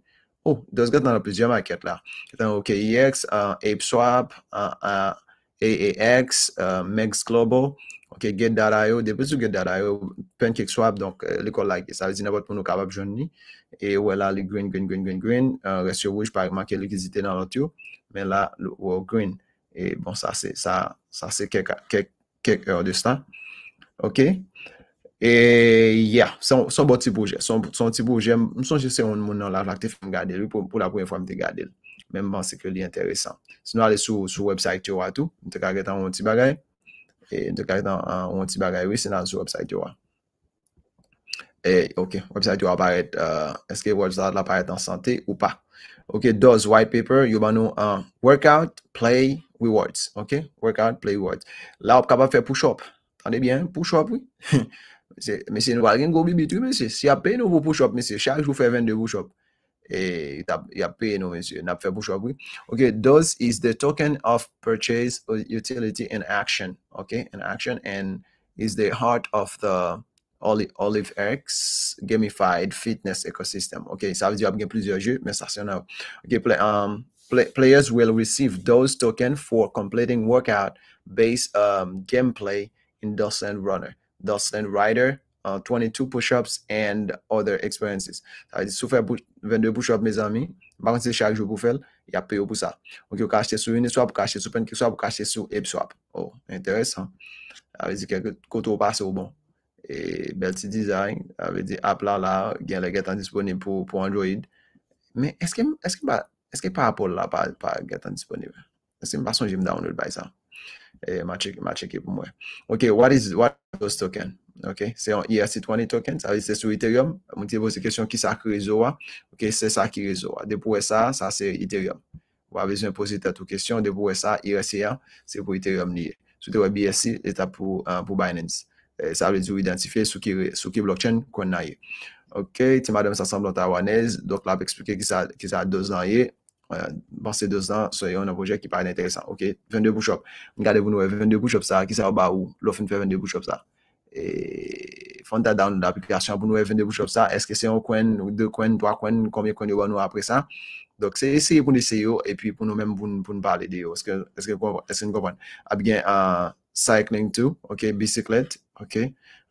oh, those got dans plusieurs maquettes là. ok ex uh, ApeSwap, uh, uh, AAX, uh, Mex Global, OK, Get.io, depuis que Get.io, Pancake Swap, donc euh, l'école like, ça veut dire n'importe quoi nous capable joindre Et voilà, le green, green, green, green, green, reste uh, reste rouge, par exemple, liquidité dans l'autre, mais là, le green. Et bon, ça, c'est ça, ça, c'est quelques, quelques, quelques heures de ça. OK? E, yeah, son bo ti pouje. Son ti pouje, mson jese yon moun nan la vlaktif m gade li pou la pouyen fwa m te gade li. Men m bansi ke li enteresan. Sinon ale sou website yo a tou. Nte kagetan yon ti bagay. Nte e, kagetan yon ti bagay, wè sinan sou website yo a. E, ok, website yo a aparet. Euh, eske wòz la aparet an sante ou pa? Ok, doz white paper, yon ban nou an workout, play, rewards. Ok, workout, play, rewards. La ap kapap fè push up. Tande bien, push up wè. Ok. Mese nou al gen gobi bitou mese. Si ap pey nou pou push up mese. Chak jou fè 22 push up. E ap pey nou mese. Nap fè push up wè. Ok. Those is the token of purchase utility in action. Ok. In action and is the heart of the OliveX gamified fitness ecosystem. Ok. Sa vè di ap gen plizye jè. Men sa sè nou. Ok. Play, um, play, players will receive those token for completing workout based um, gameplay in Dawson Runner. Dustin Ryder, 22 uh, push-ups, and other experiences. A ve di sou fè 22 push-up, me zami. Bakansi de chak jou pou fèl, ya peyo pou sa. Ou ki yo kache te sou Uniswap, kache te sou Penkikswap, kache te sou Epswap. Ou, entere san. A ve di kek koto ou pase ou bon. E bel ti dizay, a ve di apla la, gen le getan disponib pou Android. Men, eske pa apol la pa getan disponib? Eske m bason jim da Android bay san? et eh, match, pour moi. OK, what is what those tokens? OK, c'est un ERC20 token, ça veut dire c'est sur Ethereum. On poser pose question qui ça réseau OK, c'est ça qui réseau. Depuis ça, ça c'est Ethereum. Vous avez besoin de poser toutes question. Depuis ça, ERC1, c'est pour Ethereum lié. Sur le BSC, c'est pour, euh, pour Binance. Eh, ça veut dire identifier sur qui, sur qui blockchain qu'on a. OK, madame ça semble Taïwanais, Donc là, expliquer qui ça, qui ça a deux ans bon, c'est deux ans, soyez a un projet qui paraît intéressant. Ok, 22 push Regardez-vous, nous, 22 push-ups, ça, qui ça au bas où l'offre fait 22 push ça. Et font dans l'application pour nous 22 push ça. Est-ce que c'est un coin, deux coins, trois coins, combien coins nous avons après ça? Donc, c'est essayer pour nous essayer, et puis pour nous-mêmes, pour nous parler de est que, est-ce que, est-ce que vous comprenez? Abigain, ah, ah, cycling too, ok, bicyclette, ok.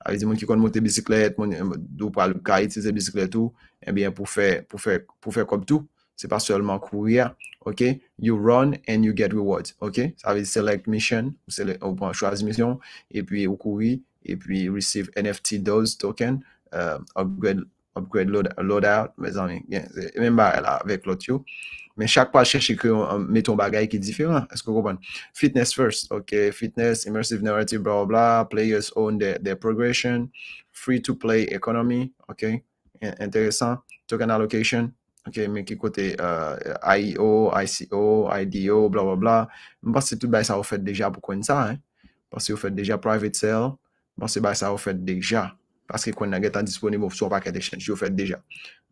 Ah, il y a des gens qui connaissent monter bicyclette, qui connaissent le cas, bicyclette, tout, et eh bien pour faire, pour faire, pour faire comme tout c'est pas seulement courir, OK? You run and you get rewards, OK? Ça veut dire select mission, ou, le bon, choisir mission, et puis vous courir, et puis receive NFT dose token, euh, upgrade, upgrade load, loadout, mais amis, yeah, même remember avec l'autre, mais chaque fois, je chercher que met ton bagage qui est différent. Est-ce que vous comprenez? Fitness first, OK? Fitness, immersive narrative, blah, blah, players own their progression, free to play economy, OK? Intéressant. Token allocation, Ok, mais qui kote euh, IEO, ICO, IDO, bla bla bla. Mwen pas se tout bay sa ou fet deja pou ça sa. Hein. que se ou fet deja private sale. Pas se bay sa ou fet deja. que se temps nan getan disponibou sou paket exchange vous fet deja.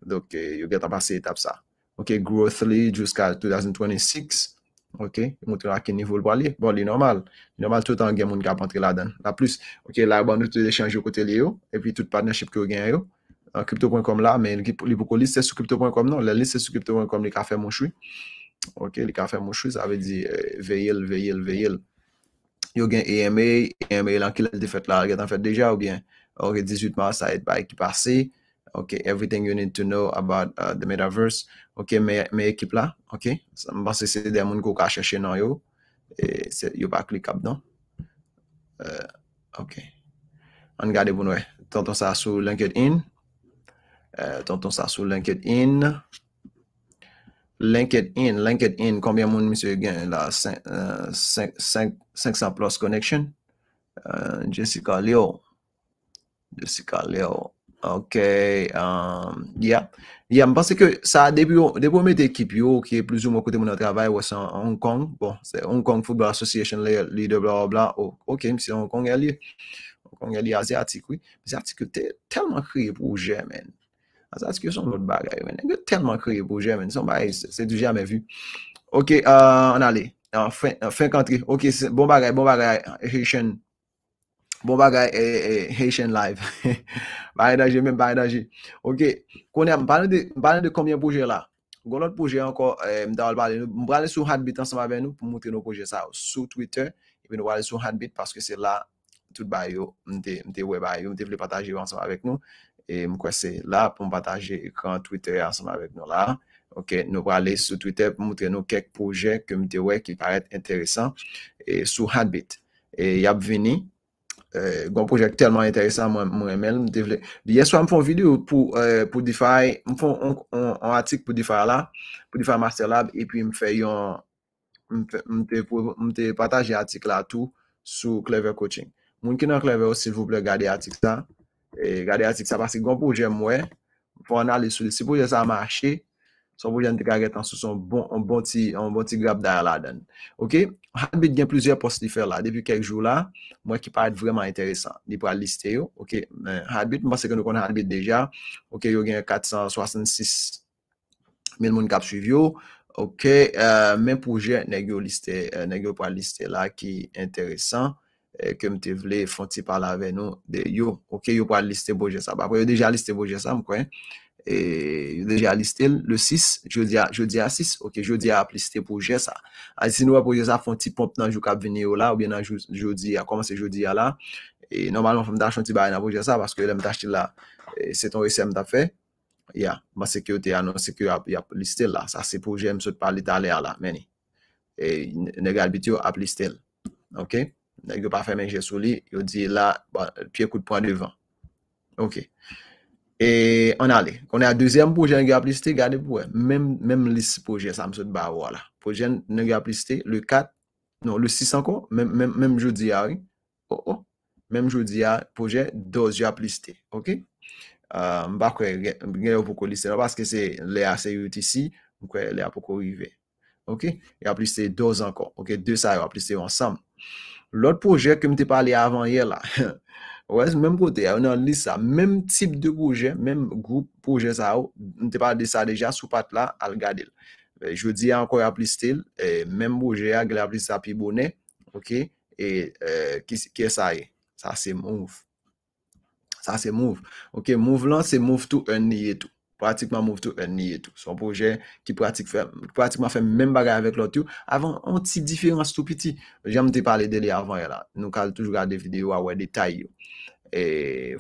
Dok eh, yo getan à passé étape ça Ok, growthly jusqu'à 2026. Ok, montrer à quel niveau vous allez. Bon, li normal. normal tout le an gen moun ka entrer là-dedans. La plus, ok, la ban nou tout de chanj yo kote li tout partnership ki yo gen yo. Kripto.com euh, non, la, men li pou ko liste sou kripto.com non. Le liste sou kripto.com li ka fe moun choui. Ok, li ka fe moun choui. Sa ave di euh, veyil, veyil, veyil. Yo gen EMA, EMA lan kilal de fet la. Agat an fet deja ou gen. Ok, 18 mas sa et ba ekip ase. Ok, everything you need to know about uh, the metaverse. Ok, me ekip la. Ok, sa mbansi se demoun kou ka cheshe nan yo. E se yo pa klik ap nan. Euh, ok. An gade pou nou e. Tonton sa sou LinkedIn. Euh, ton ton sa sou link it in. Link it in. Link it in. Kambien moun msye gen euh, la 500 plus connection? Euh, Jessica Leo. Jessica Leo. Ok. Um, yeah. Yeah. Mpase ke sa debi yo. Depi yo met ekip yo. Kiye plizou mwen kote moun an travay wese an Hong Kong. Bon. Se Hong Kong Football Association. Lide bla bla bla. Oh, ok. Msye Hong Kong yali. Hong Kong yali asiatik. Msye asiatik te telman kriye proje men. Asa, skyo son lout bagay, men. Men, gen telman kreye pouje, men. Son bagay, se di jamè vu. Ok, an ale. An, fin kantri. Ok, bon bagay, bon bagay. Haitian. Bon bagay, eh, eh, Haitian life. Bagay daji, men, bagay daji. Ok, konen, mbale de, mbale de kamyen pouje la. Gon lout pouje anko, mbale, mbale sou hatbit anseman ven nou pou mwote nou pouje sa sou Twitter. Mbale sou hatbit, paske se la, tout bagay yo, mte, mte we bagay yo, mte vle pataje yo anseman ven nou. E mkwese la pou m pataje ekran Twitter asan avek nou la. Ok, nou pa ale sou Twitter pou moutre nou kek projek kemite wek ki paret enteresan. E sou Habit. E yab vini, e, gwen projek telman enteresan mwen emel. Mwen te vle, yeswa m pou vide ou pou difay, m pou an atik pou difay la, pou difay Master Lab. E pi m fe yon, m te pataje atik la tou sou Clever Coaching. Mwen ki nan Clever osil vou ple gade atik sa. E gade atik sa, parcek gon pou jè mwen, pou an alè sou, si pou jè sa a mâche, son pou jè an te kagè tan sous, son bon, bon, bon ti grab daya la den. Ok, Hadbit gen plouzyè post li fè la, depi kek jou la, mwen ki pa et vreman enteresan, li pou al liste yo. Ok, Hadbit, mwen seke nou kon Hadbit deja, ok, yo gen 466 mil moun kap suvi yo. Ok, eh, men pou jè, negyo eh, pou al liste la ki enteresan. Eh, kem te vle fonti pala ve nou de yo, ok yo pou al liste boje sa ba pou yo deja liste boje sa mkwen e, yo deja liste le 6 jodi a 6, ok jodi a ap liste boje sa, a zin nou ap boje sa fonti pomp nanjou kap veni yo la ou bien nanjou jodi a, komanse jodi a la e, normalman fèm da chanti bayan ap boje sa paske lèm da chanti la, e, se ton SM da fe, ya, ma sekyote anon sekyo ap liste la sa se poje msot pali tali a la, meni e, negal bit yo ap liste ok yo pa fè men jè sou li, yo di la piè kout pwa devan ok, e an ale, konè a deuxième poujè nè gè a plistè gade pouè, mèm lis poujè sa msot ba wala, poujè nè gè a plistè le kat, nou le sis ankon mèm jò di a oh, oh. mèm jò di a poujè doz jè a plistè, ok mba kwe gè, mbe gè ou poukou lisè la, paske se lè a se yot isi mbe kwe lè a poukou yve ok, yè a plistè doz ankon, ok de sa yò a plistè yon samm Lout pouje ke mte pale avan ye la, wèz mèm pote a, mèm tip de pouje, mèm pouje sa ou, mte pale de sa deja sou pat la al gadil. Euh, je di anko ya plistil, mèm pouje a, glabli sa pi bonè, ok, e kè sa e, sa se mouv. Sa se mouv, ok, mouv lan se mouv tou enye tou. Pratikman moutou en ni etou. Son proje ki pratikman fè mèm bagay avèk lòt yo. Avèm an ti diferans to piti. Jèm te pale dele avèm yè la. Nou kal toujou gade videyo a wè ah detay yo. E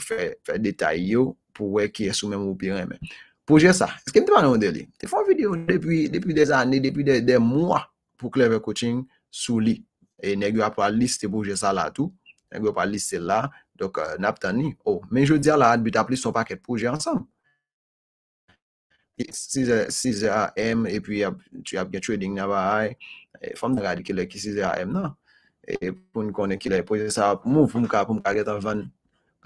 fè detay yo pou wè ki sou mèm wopiremen. Proje sa. Eske mte pale an dele. Te fèm videyo depi des anè, depi des moua pou clever coaching sou li. E negyo apwa liste proje sa la tout. Negyo apwa liste la. Dok nap tan ni. Men jò diya la adbita pli son paket proje ansam. six a.m. e pi ap, ap gen trading nan ba ay, fam nan gadi ki le ki CZAM nan, e pou nou konen ki le proje sa ap mou, pou mka pou mka get avan,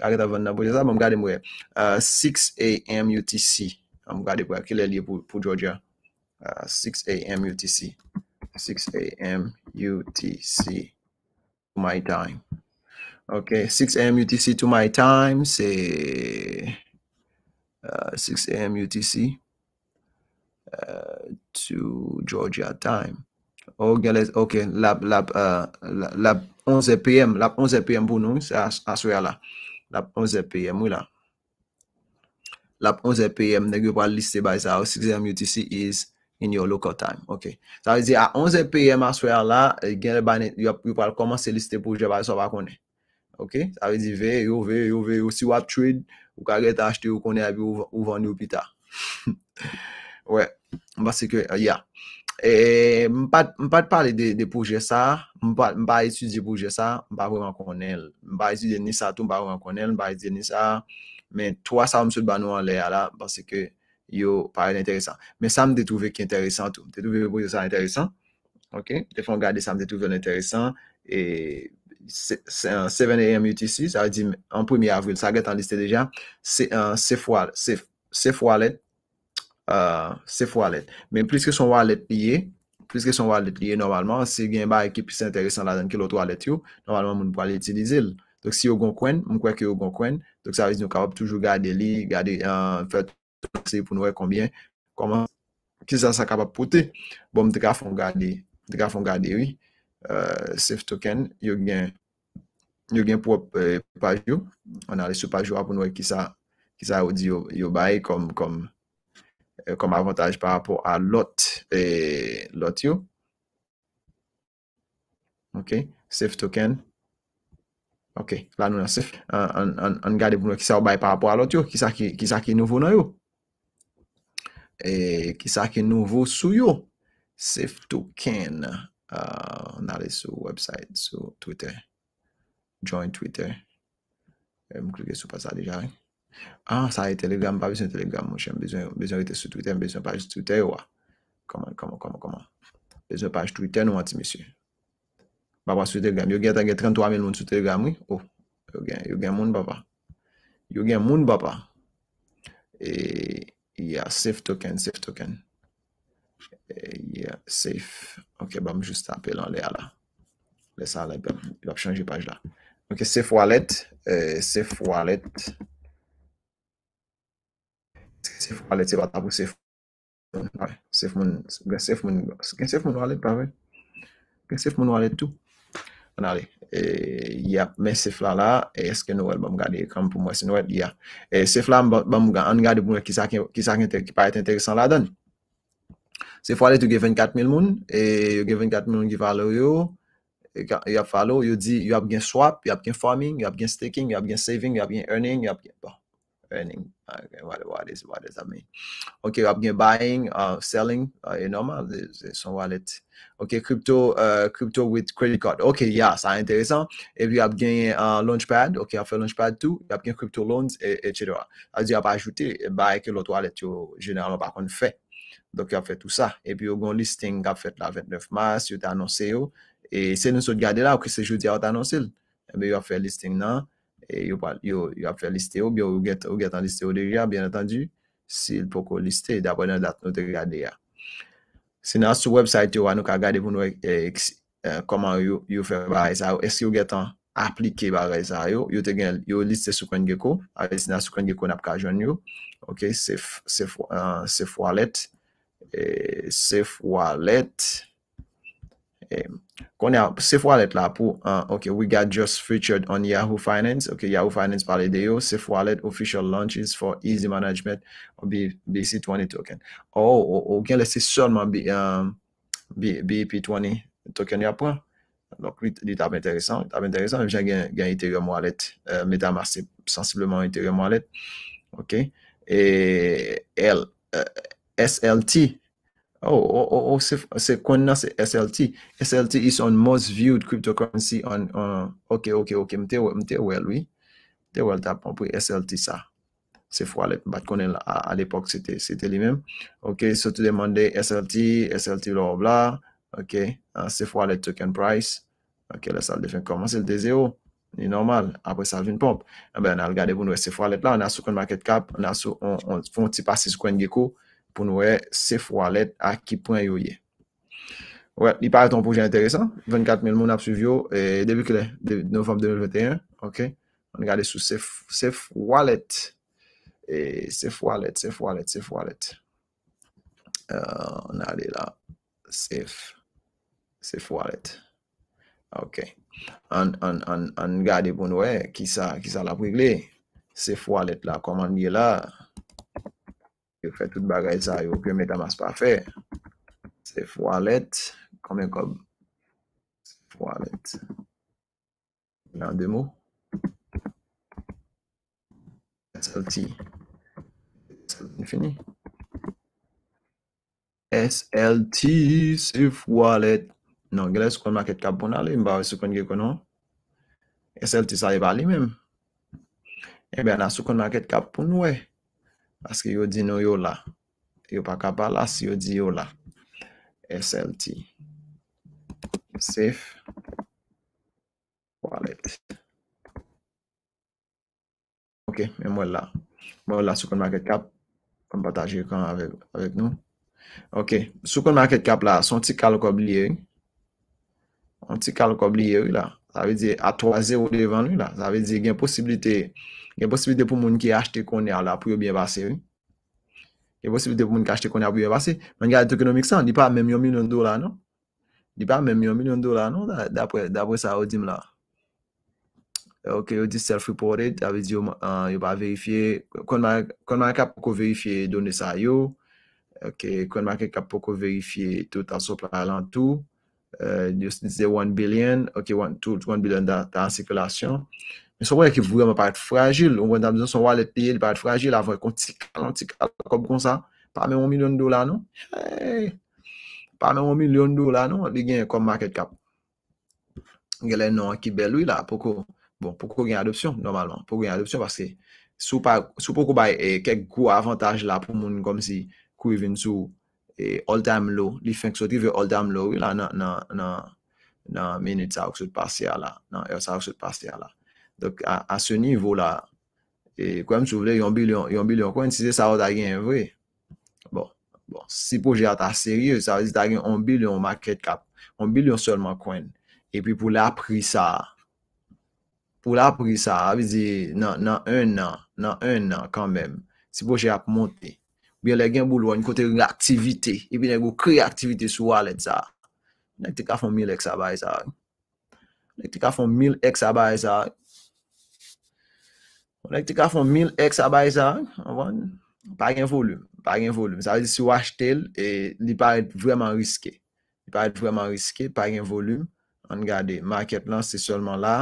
get avan nan proje sa, mwen gade mwe, uh, 6AM UTC, mwen gade pou ki le li pou, pou Georgia, 6AM UTC, 6AM UTC, to my time, ok, 6AM UTC to my time, se, 6AM uh, UTC, To Georgia time oh, Ok, lap 11 pm Lap 11 pm pou nou Aswe ala Lap 11 pm, wila Lap 11 pm, negyo pal liste ba isa Ou 6 am UTC is in your local time Ok, sa wè di a 11 pm Aswe ala, genle banen Yo pal koman se liste pou je ba isa wakone Ok, sa wè di ve Yo ve, yo ve, yo si wap trade Ou kage ta achte, ou kone api Ou vande ou pita Ok Ouè, mba se ke, ya. E, mba te pale de pouje sa, mba esu di pouje sa, mba vweman konel. Mba esu di ni sa tou, mba vweman konel, mba esu di ni sa. Men, 300 msout banou an le a la, mba se ke, yo, pale l'interesan. Men, sa m detouve ki enteresan tou. Detouve pouje sa enteresan, ok? Defon gade sa m detouve l'enteresan. E, sevene yon muti si, sa wè di, an premi avril, sa gè tan liste deja. Se fwal, se fwalen. sef walet, men plis ke son walet liye plis ke son walet liye normalman se gen ba ekipis enteresan la den ke loto walet yo normalman moun pou alet itilize l dok si yo gon kwen, mwen kwen ki yo gon kwen dok sa viz nou kapap toujou gade li gade, fèt, se pou nou e konbyen, konman kisa sa kapap pote, bon m te gafon gade te gafon gade yo euh, sef token, yo gen yo gen pwop euh, pwop ajou, an alè sou pwop ajou ap pou nou e kisa, kisa ou di yo bay kom, kom kom euh, avantage pa rapor a lot yo. Ok, safe to ken. Ok, la nou ya safe. An gade pou nou ki sa ou bay pa rapor a lot yo, ki sa ki nouvo nou yo. E, ki sa ki nouvo sou yo. Safe to ken. Euh, Na le sou website, sou Twitter. Join Twitter. M klike sou pa sa dija re. Ok. An, ah, sa e telegram, pa vi se telegram Mwen shen, bezwen wite sou Twitter Bezwen page Twitter, wwa Koman, koman, koman, koman Bezwen page Twitter, wwa ti misye Baba sou Telegram Yo gen, ta gen 33 mil moun sou Telegram, wwi oh. Yo gen, yo gen moun baba Yo gen moun baba E, ya, safe token, safe token E, ya, safe Ok, bam, jist apel an le ala Lesa ala, bam, yo ap chanji page la Ok, safe wallet euh, Safe wallet Ok Sef moun, sef moun, sef moun wale, sef moun wale tou. An ale, e, yap, men sef la la, e, eske nou el bam gade, kam pou mwese nou el, ya. E, sef la, bam gade pou mwen ki sa ki pa ete interesan la dan. Sef wale tou ge 24 mil moun, e, yo ge 24 mil moun givalo yo, e, yo ap falo, yo di, yo ap gen swap, yo ap gen farming, yo ap gen staking, yo ap gen saving, yo ap gen earning, yo ap gen, bon. earning. Okay, what what is what does that mean? Okay, I've been buying, uh, selling, uh, you know, some wallet. Okay, crypto, uh, crypto with credit card. Okay, yeah, ça intéressant. Et puis, have a uh, Launchpad, ok, il fait Launchpad tout, you have crypto loans, et, etc. C'est-à-dire, ajouté, bah, que l'autre wallet, généralement, par contre, fait. Donc, il a fait tout ça. Et puis, il y a un listing qui a fait le 29 mars, il a annoncé, et c'est nous qui regardons là, que c'est jeudi, il a annoncé. Et puis, il a fait listing là. E yo ap fè liste yo, biyo ou get an liste yo deja, si l poko liste, dapwen an dat nou te gade ya. Sinan sou website yo, anou ka gade pou nou, e, e, eske ou get an aplike ba reza yo, yo liste sou konge ko, sinan sou konge ko nap ka jwenn yo, sef euh, wallet, sef wallet, sef wallet, E, konè a safe wallet la pou, ok, we got just featured on Yahoo Finance, ok, Yahoo Finance palè de yo, safe wallet, official launches for easy management, BC20 token, ou oh, oh, oh, gen lè se sonman BAP20 um, token ya pou, nou dit ap enteresan, gen Ethereum wallet, euh, metamaskè sensibleman Ethereum wallet, ok, e, euh, SLT token, Oh, oh, oh, oh c'est qu'on SLT. SLT is on most viewed cryptocurrency on, on OK, OK, OK. M'te ouais, lui. M'te ouais, t'as SLT ça. C'est fois là, bat qu'on à, l'époque, c'était c'était lui-même. OK, so tu SLT, SLT bla bla. OK, hein, c'est fois le token price. OK, là ça de comment c'est le D0. C'est normal. Après ça, une pompe. Eh ben, on a regardé pour nous, c'est fois là, on a sur market cap, on a on, on, on fait un petit passé sur pou nou e, sef walet a ki pran yo ye. Ouwe, li pare ton proje enteresan, 24000 moun ap suvyo, e debi kle, novem 2021, e, e, ok, an gade sou sef walet, e sef walet, sef walet, sef walet, sef walet, an gade la, sef, sef walet, ok, an gade pou nou e, ki sa la prigle, sef walet la, koman miye la, Yo fè tout bagay sa yo, yo mèt a mas pa fè. Se fwa let, komem kob? Se fwa let. Nan demo. SLT. Se fwa let. SLT, se fwa let. Nan gèle sou kon maket kap pou nan li, mba wè sou kon gè kon nan. SLT sa yè e vali men. E bè nan sou kon maket kap pou nou e. Aske yo di nou yo la. Yo pa kap alas, yo di yo la. SLT. Safe. Wallet. Ok, men mwen la. Mwen mwen la sou kon market cap. Kon bataj yon kon avek nou. Ok, sou kon market cap la. Son ti kalko bliye yon. Son ti kalko bliye yon la. Sa ve di a 3-0 devan li la. Sa ve di gen posibilite pou moun ki a achete kone a la pou yo bie basi. Gen posibilite pou moun ki a achete kone a pou yo bie basi. Mwen gen a dekonomik san, di pa mèm yon min yon do la non? Di pa mèm yon min yon do la non? Da apwe sa odim la. Ok, yo di self-reported. Sa ve di euh, yo ba veyifiye. Kon man kap pou kowe veyifiye doni sa yo. Ok, kon man kap pou kowe veyifiye tout an sopla lan tout. 1 euh, billion, 1 billion dan sikolasyon. Mwen se wè ki vwè mwen paret fragil, mwen wè nan mwen se wè mwen paret fragil, avwen kon ti kalan, ti kalan, kon kon sa, pa mwen 1 milyon do la nou. Pa mwen 1 milyon do la nou, li genye kom market cap. Genye lè nan ki bel wè la, poukou, poukou genye adoption, normalman, poukou genye adoption, parcek sou poukou baye kek eh, go avantage la pou moun kom si kou y vin sou E all time low. Li feng shou trive all time low. Nan menit sa wak wi sou pasya la. Nan e wak sa wak sou pasya la. Dok a se nivou la. E kwen m sou vle yon bilion kwen. Si se sa wak ta gen yon vwe. Bon. Bon. Si pou jè atas serye. Sa wazit ta gen yon bilion market cap. Yon bilion solman kwen. E pi pou la apri sa. Pou la apri sa. Avizi nan en nan. Nan en nan kwen men. Si pou jè ap monti. Bi yon le gen bou lou an yon kote rin aktivite. Ibi nen go kri aktivite sou walet za. Nek te kafon 1000 ek sa bayi za. Nek te kafon 1000 ek sa bayi za. Nek te kafon 1000 ek sa bayi za. An van. Pa gen volume. Pa gen volume. Sa wè di si wach tel. E li pa et vreman riske. Li pa et vreman riske. Pa gen volume. An gade. Market lan se solman la.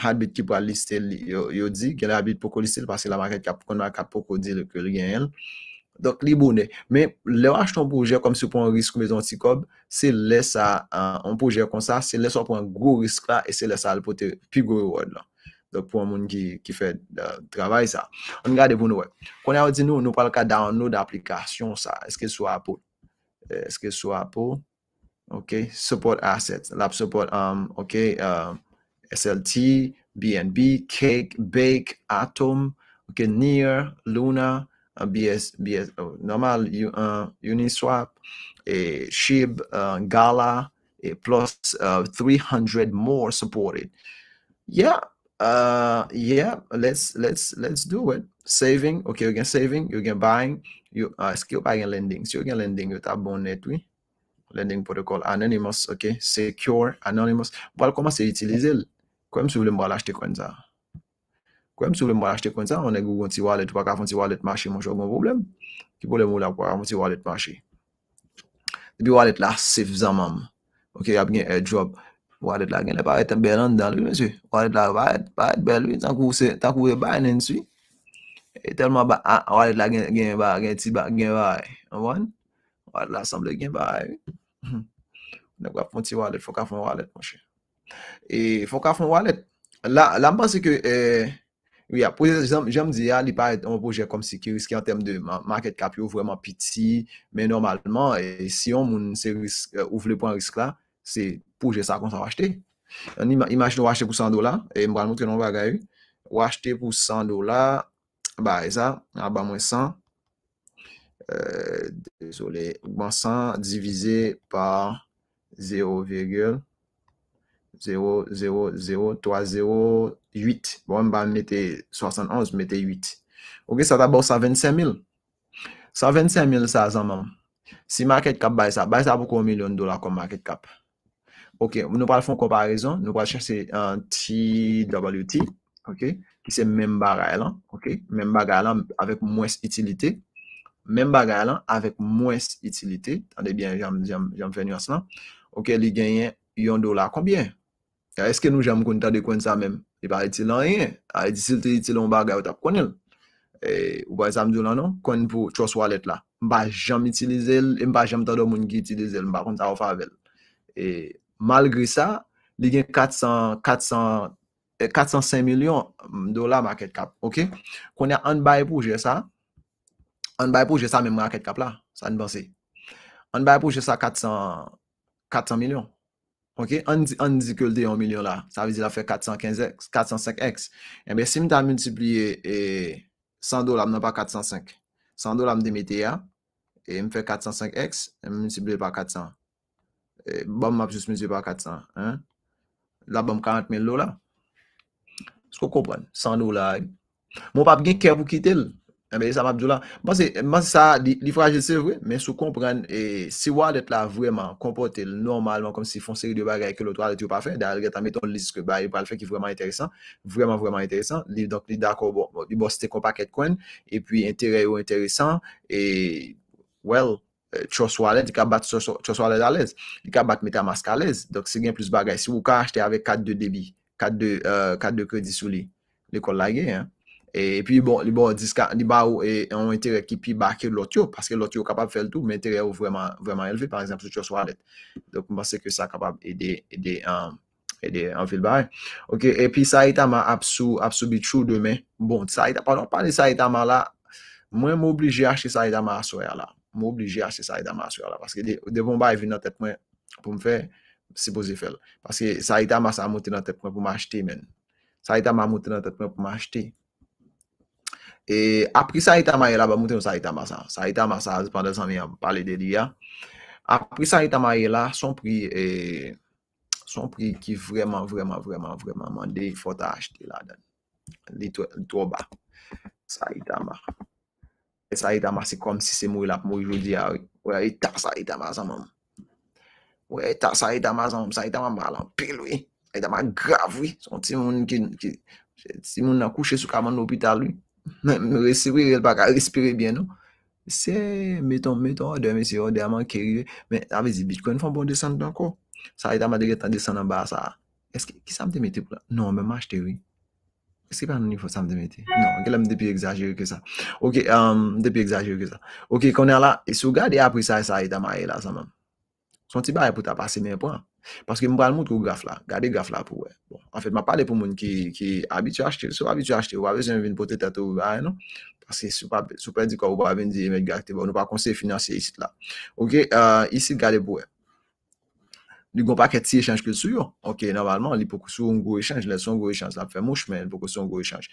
Had bit ki po a liste li. Yo di. Gen la bit pou ko liste li. Parce la market ka pou kon maka pou ko di le. Ke rigen el. Gen la bit pou kon maka pou kon liste li. Dok li bonè. Men, le wach ton pou jè kom se pou an risk koube zantikob, se lè sa an pou jè kon sa, se lè sa pou an gwo risk la, e se lè sa al potè pi gwo reward la. Dok pou an moun ki fè uh, travay sa. An gade pou nou wè. Konè an wè di nou, nou pal ka download aplikasyon sa. Eske sou apot. Eske sou apot. Ok. Support asset. Lap support. Um, ok. Uh, SLT, BNB, Cake, Bake, Atom, Ok. Near, Luna, BS, BS, oh, normal uh, Uniswap, a SHIB, uh, Gala, a plus, uh, 300 more supported. Yeah, uh, yeah, let's let's let's do it. Saving, okay, you saving, you can buying, you uh, skill buying and lending. So you can lending with Abon we lending protocol anonymous, okay, secure, anonymous. Voilà comment c'est utilisé. Comme si vous voulez me l'acheter comme ça. Mwen sou mwen mwen achete kontan, mwen e gou goun ti walet, wakaf mwen ti walet mache, mwen chou goun problem. Ki pou lè mwen lakwa, mwen ti walet mache. Depi walet la, sif zamam. Ok, ap gen airdrop. Walet la gen, lè pa ete bel an dal, wè mwen si. Walet la, pa ete bel wè, tan kou se, tan kou e baynen si. E telman ba, ha, walet la gen ba, gen ti ba, gen bay. An wan? Walet la, san e. mwen gen bay. Mwen ap goun ti walet, fokaf mwen walet, mwen che. E fokaf mwen walet. La, la mwen panse ke, eeeh. Ou ya, pou zèm, jèm di ya, li pa et on pou jè kom si ki riske an tem de market cap yo vwèman piti, men normalman e si yon moun se riske, ou vle pou an riske la, se pou jè sa kon sa rachete. An imaj nou rachete pou 100 dola, e mbran moutre nou bagay ou rachete pou 100 dola ba e sa, a ba mwen 100 eee desole, mwen 100 divize par 0 virgul 0, 0, 0, 3, 0 0, 8. Bon, on va mettre 71, mette 8. Ok, ça d'abord 125 000. 125 000, ça, Zaman. Si market cap baisse ça, baisse ça pour combien million de dollars comme market cap? Ok, nous parlons faire comparaison. Nous allons chercher un TWT. Ok, qui c'est même bagaille. Ok, même bagaille avec moins d'utilité. Même bagaille avec moins utilité. Attendez bien, j'aime faire nuance là. Ok, il gagne 1 dollar. Combien? Ya eske nou jam kon ta de kon sa mem? E ba iti lan yen? A iti sil te iti lan ba gaya ou tap kon el? E ou bay sa mdou lan an? Non? Kon pou trust wallet la. Mba jam itilize el, e mba jam ta do moun ki itilize el, mba kon ta wafave el. E malgri sa, digen 400, 400, eh 405 milyon do la market cap, ok? Kon ya an bay pouje sa, an bay pouje sa mem market cap la, sa an bansi. An bay pouje sa 400, 400 milyon. Ok, an di köl de yon milyon la. Sa vize la fe 405x. Ebe, si mi ta muntiplye 100 e, do la, m nan pa 405. 100 do la m demite ya. E mi fe 405x, m muntiplye pa 400. E bom map jous muntiplye pa 400. La bom 40 mil do la. Sko kopan, 100 do la. Mou pap gen kev ou kitel. Mwen se sa, li fraje se vwe, men sou kompren, si wad bon, bon, bon, et la vweman kompote normalman konm si fon seri de bagay ke lot wad et yo pa fe, da re tan meton liske, ba, yo pa fe ki vweman enteresan, vweman vweman enteresan, li dok li dako, li boste kompak et kwen, epwi entere yo enteresan, e, well, chos wad et, li ka bat chos wad et alez, li ka bat metamask alez, dok se gen plus bagay, si wou ka achte ave kat de debi, kat de kredi sou li, le kol la ge, hein, E pi bon, li bon, li ba ou e an entere ki pi bakil lot yo. Paske lot yo kapab fel tou, men entere ou vreman elvi. Par exemple, sou chos wadet. Dok m bas seke sa kapab ede an vilbay. Ok, e pi sa ita man ap sou bit chou demen. Bon, sa ita, pardon, pa li sa ita man la, mwen m oblije aske sa ita man aswe ala. M oblije aske sa ita man aswe ala. Paske de bon bay vin nan tet mwen pou m fe, sipo zi fel. Paske sa ita man sa mouti nan tet mwen pou m achete men. Sa ita man mouti nan tet mwen pou m achete men. E apri sa itama e la, ba mouten yo sa itama sa. Sa itama sa, pande san mi a pale dediya. Apri sa itama e la, son pri e... Son pri ki vreman, vreman, vreman, vreman, mande yi fota achte la. Li two ba. Sa itama. E sa itama se kom si se mou la pou mou joudiya. Ou ya e ita sa e itama sa moun. Ou ya ita sa itama sa moun. Sa itama mwa lan pil wey. Sa itama grav wey. Son ti moun ki... Ti moun nan kouche sou kaman lopital wey. Mwen resipire el baka, resipire byen nou. Se, meton, meton, ade, mesi, ade, aman, kere, men, avezi, bitko, ene fwa bon desan nan ko. Sa ita madire tan desan nan ba sa. Eske, ki sa mte meti pou la? Non, men, mach te wè. Eske, pa nan yon fwa sa mte meti? Non, gelan, depi exageri ke sa. Ok, euh, depi exageri ke sa. Ok, konen la, sou gade apri sa, sa ita madire la sa man. Son ti ba, pou ta pase men pou an. Paske mba l mout kou gaf la, gade gaf la pou we. Bon, an fèt ma pale pou moun ki abityo achte, sou abityo achte, ou ba vezè mwen vin potete ato ou baye nou. Paske soupe di kwa ou ba ven di emet gakti, ou bon. nou pa konsey finanse yisit la. Ok, yisit euh, gade pou we. li goun pa ket si echanj ke sou yo, ok, normalman, li pou kousou un gou echanj, lè son gou echanj, lè pou fè mouch men, pou kousou un gou echanj,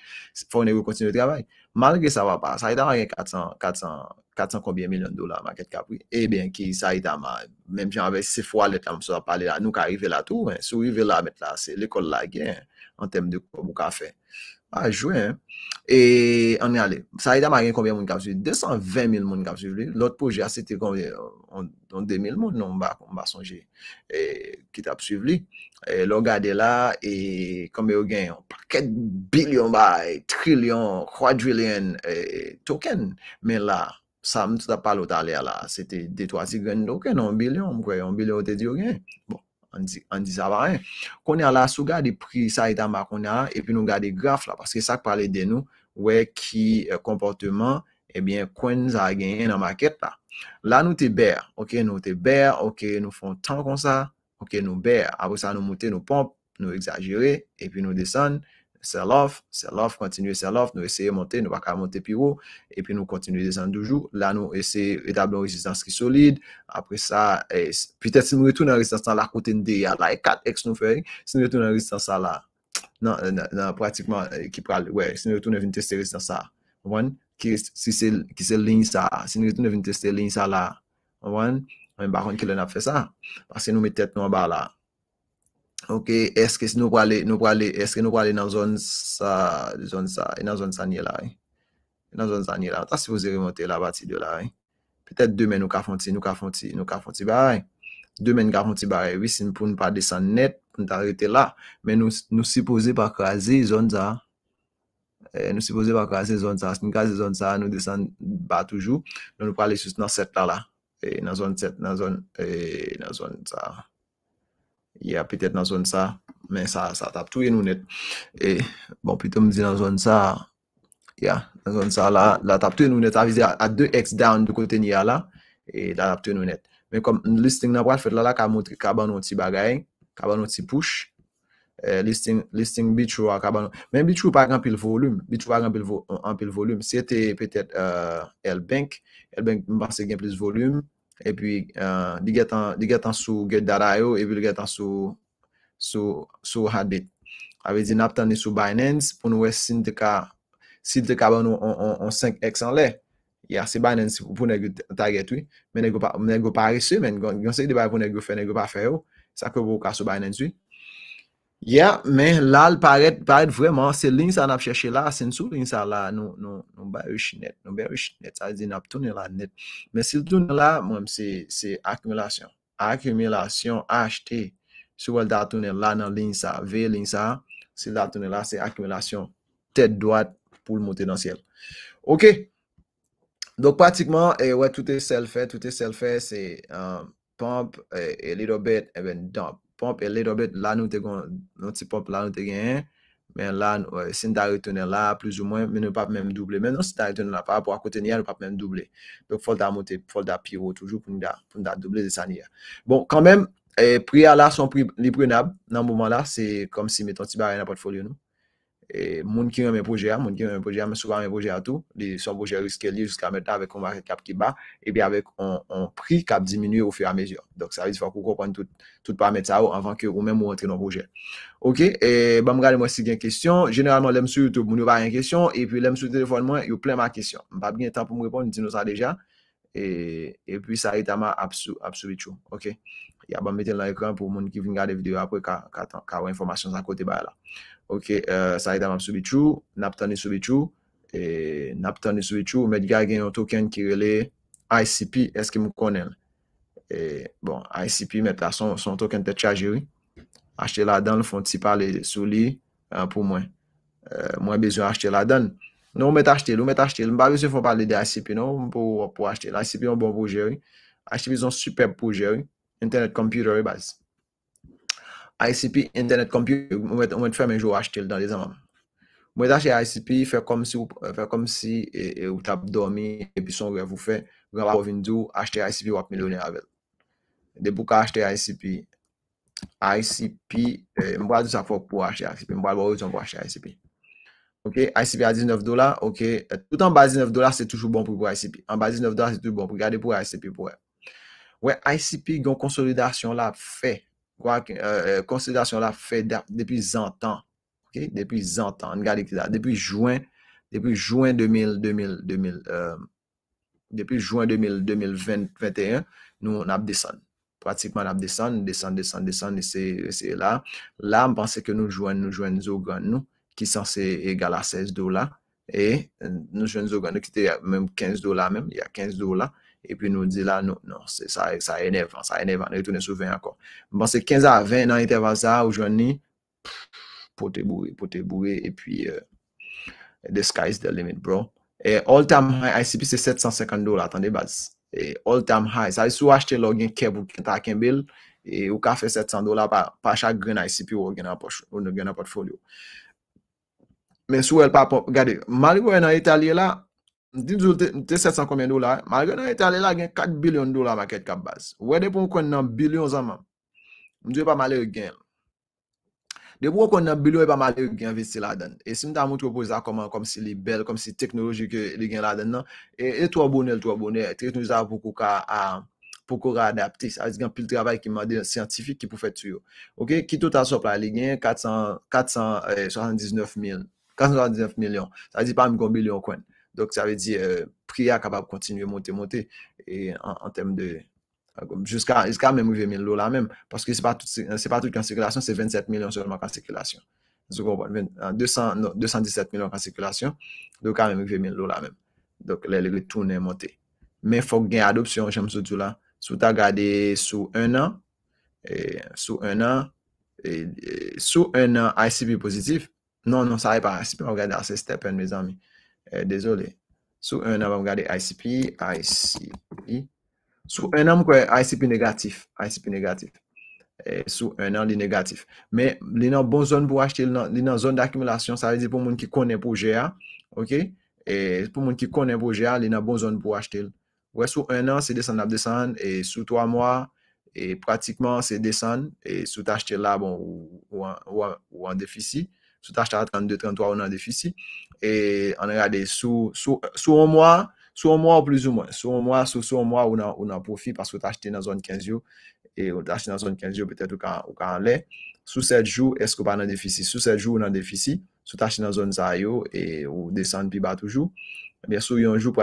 fòn e wè kontinu te travay, malge sa va pa, sa y da wè 400, 400, 400 koubyen milyon dola, ma ket kapwi, e eh ben ki, sa y da ma, menm jen avè, se fwa let la, mou sa wap pale la, nou ka rive la tou, sou rive la met la, se l'ekol la gen, an tem de kou mou ka fè, A, ah, jwe, e, an yale, sa yi ta ma gen koubyen moun kap su, 220 mil moun kap su li, lot pouje a sete koubyen, don 2000 moun, non mba, mba sonje, e, kitap su li, e, lo gade la, e, koubyen gen, 4 bilion ba, e, trilyon, kwa drilyon, e, token, men la, sa mtou ta palo taler la, sete, detwa si gen token, 1 bilion, mkwe, 1 bilion te di yo gen, bon. An di zavaren. Konen la sou gade pri sa etan ba konen la, epi nou gade graf la, paske sak pale den nou, we ki komporteman, ebyen konen zagen nan maket la. La nou te ber, ok nou te ber, ok nou fon tan kon sa, ok nou ber, apos sa nou mouten nou pomp, nou exagere, epi nou desen, c'est l'offre c'est l'offre continuez c'est l'offre nous essayons de monter nous ne va pas monter plus haut et puis nous continuons de descendre deux jours là nous essayons d'établir une résistance qui est solide après ça eh, peut-être si nous retournons à une résistance là côté de 4x nous ferons si nous retournons à une résistance là euh, non non pratiquement euh, qui si nous retournons à une résistance là vous comprenez si c'est ligne ça si nous retournons à une résistance ligne ça là vous comprenez même par contre a fait ça parce que nous mettons notre tête en bas là Ok, eske nou prale nan zon sa niye la? Nan zon sa niye eh? la, ta sipoze remote la bati de la? Eh? Petet 2 men nou kafon ti, nou kafon ti, nou kafon ti ba? 2 men nou kafon ti ba, wisin pou nou pa desen net, nou ta rete la, men nou sipoze pa kaze zon sa, eh, nou sipoze pa kaze zon sa, si nou kaze zon sa, nou desen ba toujou, nou prale sou se nan set la la, nan zon set, nan zon sa. Ya, petèt nan zon sa, men sa, sa tap touye nou net. E, bon, petèm di nan zon sa, ya, nan zon sa la, la tap touye nou net. A vize a 2x down de kote ni ya la, e la tap touye nou net. Men kom, listing nan bral fèd la la ka moutri, kaban nou ti bagay, kaban nou ti push. E, listing, listing bit chou a kaban nou. Men bit chou pa agan pil volyum, bit chou agan pil volyum. Euh, se te petèt L-Bank, L-Bank mbase gen plis volyum. E pi euh, di get an sou get dada yo, e vil get an sou hadit. Awe di nap tan ni sou Binance, pou nou we sin te ka, sin te ka ban nou an 5x an le. Ya, se Binance pou pou negyo taget yo, men negyo pa resye men, gen se di bay pou negyo fe, negyo pa fe yo, sa ke pou ka sou Binance yo. Ya, men la, paret, paret vwèman, se linsan ap chèche la, se nso linsan la, nou, nou, nou, nou, ba e chenèt, nou, ba e chenèt. Sa zin ap tounè la net, men se l tounè la, mwen, se, se, akumélasyon, akumélasyon, ht, sou wèl da tounè la nan linsan, v linsan, se l da tounè la, se akumélasyon, tèt doat pou l motè dansiyèl. Oke, dok patikman, e eh, wè, toutè sel fè, toutè sel fè, se, pomp, e eh, lidobet, e ben, dobt. Pomp e le dobet la nou te gen, nou ti pomp la nou te gen, men la, si nou ta retene la, plus ou mwen, men nou pa mèm double. Men nou si ta retene la pa, pou akote niya, nou pa mèm double. Lèk fol da amote, fol da piro toujou pou nou da, pou nou da double de sa niya. Bon, kan mèm, priya la son pri, li pri nab, nan mouman la, se kom si meton ti barè na potfolio nou. E moun ki mè mè pouje a, moun ki mè mè pouje a, mè sou pa mè pouje a tou, li son pouje a riske li, jouska mè ta, vek kon vare kap ki ba, e bi avèk, on pri kap diminuye ou fè bon, a mezyon. Dok sa vè di fwa kou kou kon tout pa mè ta ou, anvan ki ou mè mou rentre nou pouje. Ok, e bè mwen gade mwen si gen kestyon, genelman lèm sou YouTube moun yo vare gen kestyon, e pi lèm sou telefon mwen, yo plè mwen kestyon. Mbè bè gen tan pou mwen repon, ni ti nou sa deja, e pi sa yi tama apsou, apsou bitchou. Ok, sa yi dam ap soubi chou, nap tan ni soubi chou, e nap tan ni soubi chou, ou met gaya gen yon token ki rele ICP eske mou konen. E bon, ICP met la, son token te tja jiri. Ache la dan, lou fon tsi pale sou li pou mwen. Mwen bezo achete la dan. Nou ou met achete, lou met achete, lou mba bezo fò pale de ICP non, pou achete. ICP yon bon pou jiri. ICP zon super pou jiri. Internet kompytere baz. ICP, internet kompyu. Mwen fèm e jou achete l dan le zanman. Mwen achete ICP. Fè kom si, fè kom si, e ou tap dormi, e pison gue vou fè. Gon vap vindou, achete ICP, wap milo le avè. De bou ka achete ICP. ICP, mwen bwa dou sa fok pou achete ICP. Mwen bwa lwoy ou ton pou achete ICP. Ok, ICP a 19 dola. Ok. Tout an basi 19 dola, se toujou bon pou yo ICP. An basi 19 dola, se toujou bon pou yo ICP. We, ICP gwen konsolidasyon la fè. Fè? Kwa euh, euh, konsidasyon la fe depi zan tan, depi zan tan, depi jwen, depi jwen 2000, 2000, 2000, depi jwen 2000, 2000, 2021, nou nan ap desan, pratikman nan ap desan, desan, desan, desan, ese, ese la, la mpansè ke nou jwen, nou jwen zogon nou, ki san se egal a 16 dola, e, nou jwen zogon nou ki te ya mèm 15 dola mèm, ya 15 dola, et puis nous dit là, non, non, ça, ça énerve, ça énerve, on retourne sur 20 encore. Bon, c'est 15 à 20 dans l'intervalle ça, aujourd'hui, je n'ai pour te bourrer, pour te bourrer, et puis euh, the sky is the limit, bro. Et all-time high ICP, c'est 750 dollars, attendez, base. Et all-time high, ça, si vous achetez login Keb ou Kenta Kembil, et vous fait 700 dollars par, par chaque grain ICP ou dans portfolio. Mais si vous n'avez pas, regardez, malgré en Italie là, m di m zo te 700 komyen do la, ma l gen nan yon te ale la gen 4 bilion do la maket kap bas. Ouwe, de pou m kon nan bilion zanman, m di wè pa malè yon gen. De pou m kon nan bilion, yon e pa malè yon gen veste la den. E simta m mouti wè pou zan kom si li bel, kom si teknoloji ke li gen la den nan, e, e to a bonel, to a bonel, te yon nou zan pou kou ka adaptis, a zi gen pi l travay ki maden, siyantifik ki pou fè tu yo. Ok, ki touta sopla, li gen 479 eh, mil, 479 milyon, sa zi pa m kon bilion kon. Dok sa ve di euh, priya kapap kontinuye monte monte. En tem de... Juska mèm ivem lola mèm. Paske se pa tout kan sekulasyon, se 27000 an solman kan sekulasyon. 217000 an kan sekulasyon. Dok mèm ivem lola mèm. Dok lè lè gwe toune monte. Mè fok gen adopsyon jenm sou toulan. Sou ta gade sou 1 an. Sou 1 an. Sou 1 an ICP pozitif. Non, non sa ve pa ICP mèm gade ase stepen mèz amy. Eh, Desole, sou 1 an vam gade ICP, ICP, sou 1 an mwen kwe ICP negatif, ICP negatif, eh, sou 1 an li negatif. Me li nan bon zon pou achete, li nan zon d'akumulasyon, sa vezi pou moun ki konen pou GA, ok? E pou moun ki konen pou GA, li nan bon zon pou achete. Wè, sou 1 an se desen ap desen, e sou 3 mwa, e pratikman se desen, e sou t'achete la bon ou an defisi. sou ta chta 32-33 ou nan defisi, e an on sou, sou, sou un mois, sou un mois ou plus ou mwen, sou an mwa, sou, sou an mwa ou nan, ou nan tu as acheté dans nan zone 15 yo, e ou ta dans nan zon 15 peut-être, ou ka, ou ka an lè, sou 7 jou, esko pa nan defisi, sou 7 jou ou nan defisi, sou ta chte nan zon sa yo, e ou desan pi ba toujou, bien sou yon jou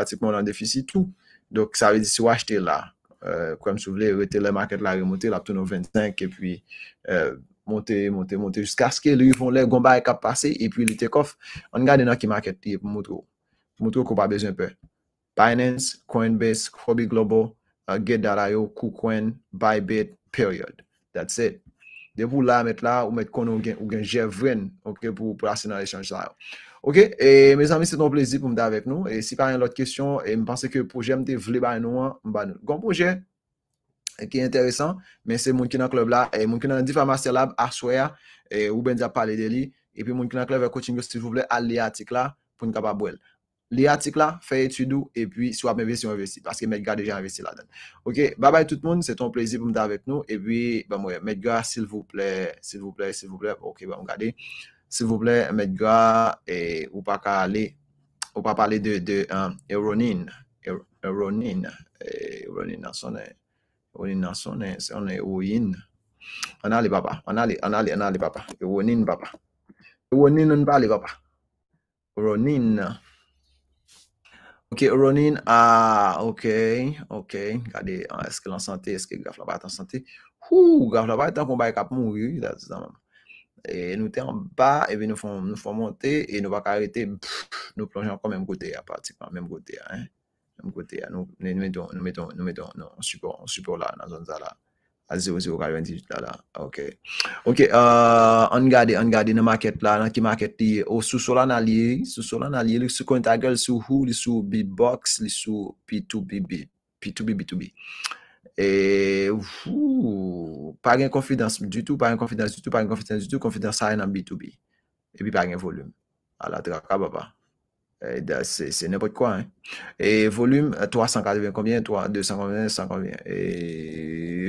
déficit. Tout. Donc, ça veut dire que si achete la, là, comme si vous voulez, rete le market la remontée, la tourne 25, et puis euh, Montè, montè, montè, jusqu'a skè li yu fon lè, gon ba ek ap pase, e pwi li tek of, an gade nan ki market, yè pou moutro. Moutro kou ba bezen pè. Binance, Coinbase, Kobi Global, uh, GetData yo, KuCoin, Bybit, period. That's it. Dè pou la, met la, ou met kono, ou gen jè vren, ok, pou prasè nan l'échange la yo. Ok, e, mè zami, sè ton plezi pou mda avèk nou, e si parè yon lot kèsyon, e mpansè ke projè mte vle ba yon an, mba nou. Gon projè? qui est intéressant, mais c'est mon qui dans le club là, et mon qui dans diffamation lab, Aswea, et Ruben a parlé de lui, et puis mon qui dans le club de coaching, s'il vous plaît, à à là pour nous pas boire. l'IATIC là, fait étude et puis soit investi, investi. Parce que Medgar déjà investi là-dedans. Ok, bye bye tout le monde, c'est ton plaisir pour me avec nous. Et puis, ben moi, Medgar, s'il vous plaît, s'il vous plaît, s'il vous plaît, ok, va ben, regardez. S'il vous plaît, Medgar, et ou pas qu'à aller, ou pas parler de, de um, hein, Eronine, Eronine, Eronine Onin nan sonen, se ane ouyin. Anali baba, anali, anali, anali baba. E wonin baba. E wonin nan bali baba. Ronin. Ok, ronin, aaa, ah, ok, ok. Gade, eske lan sante, eske gaflaba tan sante. Hou, gaflaba tan kon bay e kap mou yu, da zi zanman. E nou te an ba, e vi nou fon, nou fon monte, e nou va karete, nou plonjan kon men gote ya pati, kon men gote ya, he. mkote ya, nou men ton, nou men ton, nou men ton nou, sou pou, sou pou la, nan zon zara azi, zi wazir wakar yon digit la la ok, ok, a euh, an gade, an gade, nan maket la, nan ki maket diye, ou oh, sou solan alye, sou solan alye, lèk sou konta gèl sou, sou li sou B-Box, li sou P2B B2B, B2B e, ou pa gen konfidans, du tout, pa gen konfidans du tout, pa gen konfidans, du tout, konfidans sa yon nan B2B e pi pa gen volume ala, tra, ka baba E da se nepot kwa. E volume, 380 konbyen, 320 konbyen, 320 konbyen. E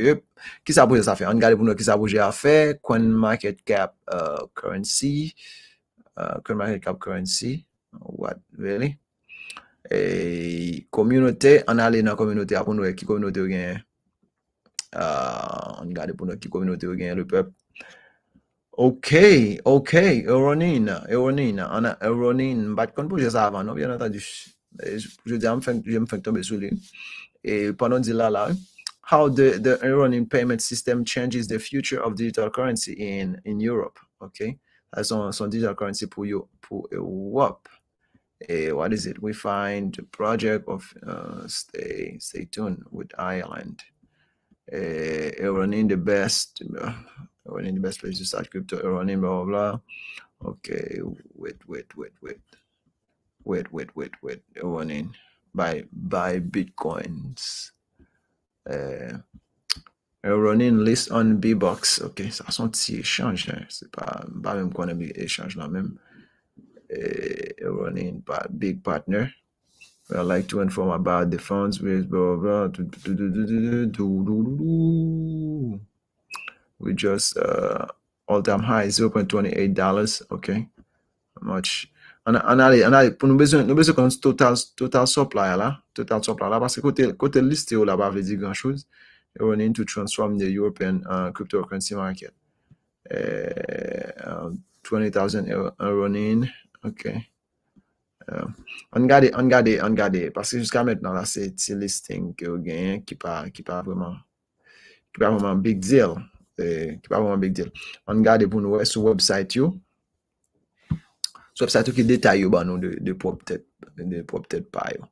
yop, ki sa apouje sa fe? An gade pou nou ki sa apouje sa fe? Coin market cap euh, currency. Euh, coin market cap currency. What really? E komyounote, an ale nan komyounote apou nou e? Ki komyounote ou gen? Euh, an gade pou nou ki komyounote ou gen? Le pep? Okay, okay, Euronina, Euronina, Anna, Euronina, But kon pou je savan, nou bien atadis, je am fèk, je m fèk tombe sou li, e panon di la la, how the, the Iranian payment system changes the future of digital currency in, in Europe, okay? Son, son digital currency pou, you, pou Europe. A, what is it? We find a project of, uh, stay, stay tuned with Ireland. Uh, the best, uh, Running the best place to start crypto running, blah, blah, blah. Okay, wait, wait, wait, wait. Wait, wait, wait, wait. Running Buy, buy Bitcoins. Uh, running list on B-Box. OK, ça sont petits échanges. Hein. C'est pas, pas même qu'on a mis échange là même. Et eh, running Big Partner. I'd like to inform about the funds with blah blah blah we just uh, all-time high $0.28 okay much on a, on pou nou bezon, nou bezon kon total, total supply la, total supply la, paske coté coté liste la ba veut dire grand chose. we need to transform the European uh, cryptocurrency market. Eh, uh, um, 20,000 euro uh, uh, running. ok. Um, uh, an gade, an gade, an gade, paske jiska met nan la se ti listing ki ou gen, ki pa, ki pa vreman, ki pa vreman big deal, Eh, an gade pou nou wè sou wèbsayt yo sou wèbsayt yo ki detay yo ba nou depopte depopte pa yo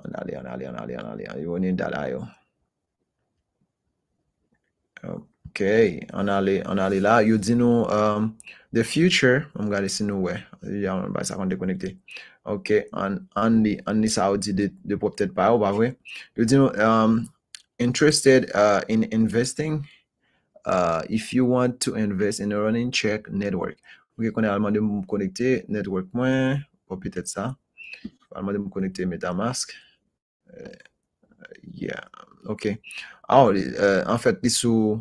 an ale an ale an ale an ale an ale e an ale la yo di nou um, the future an gade si nou wè an li sa ou di depopte pa yo ba wè yo di nou um, interested uh, in investing Uh, if you want to invest in a running check network, ok, qu'on est allemand de me connecter, network moins, ou oh, peut-être ça, allemand de me connecter MetaMask, uh, yeah, ok. Ah uh, en fait, les sous,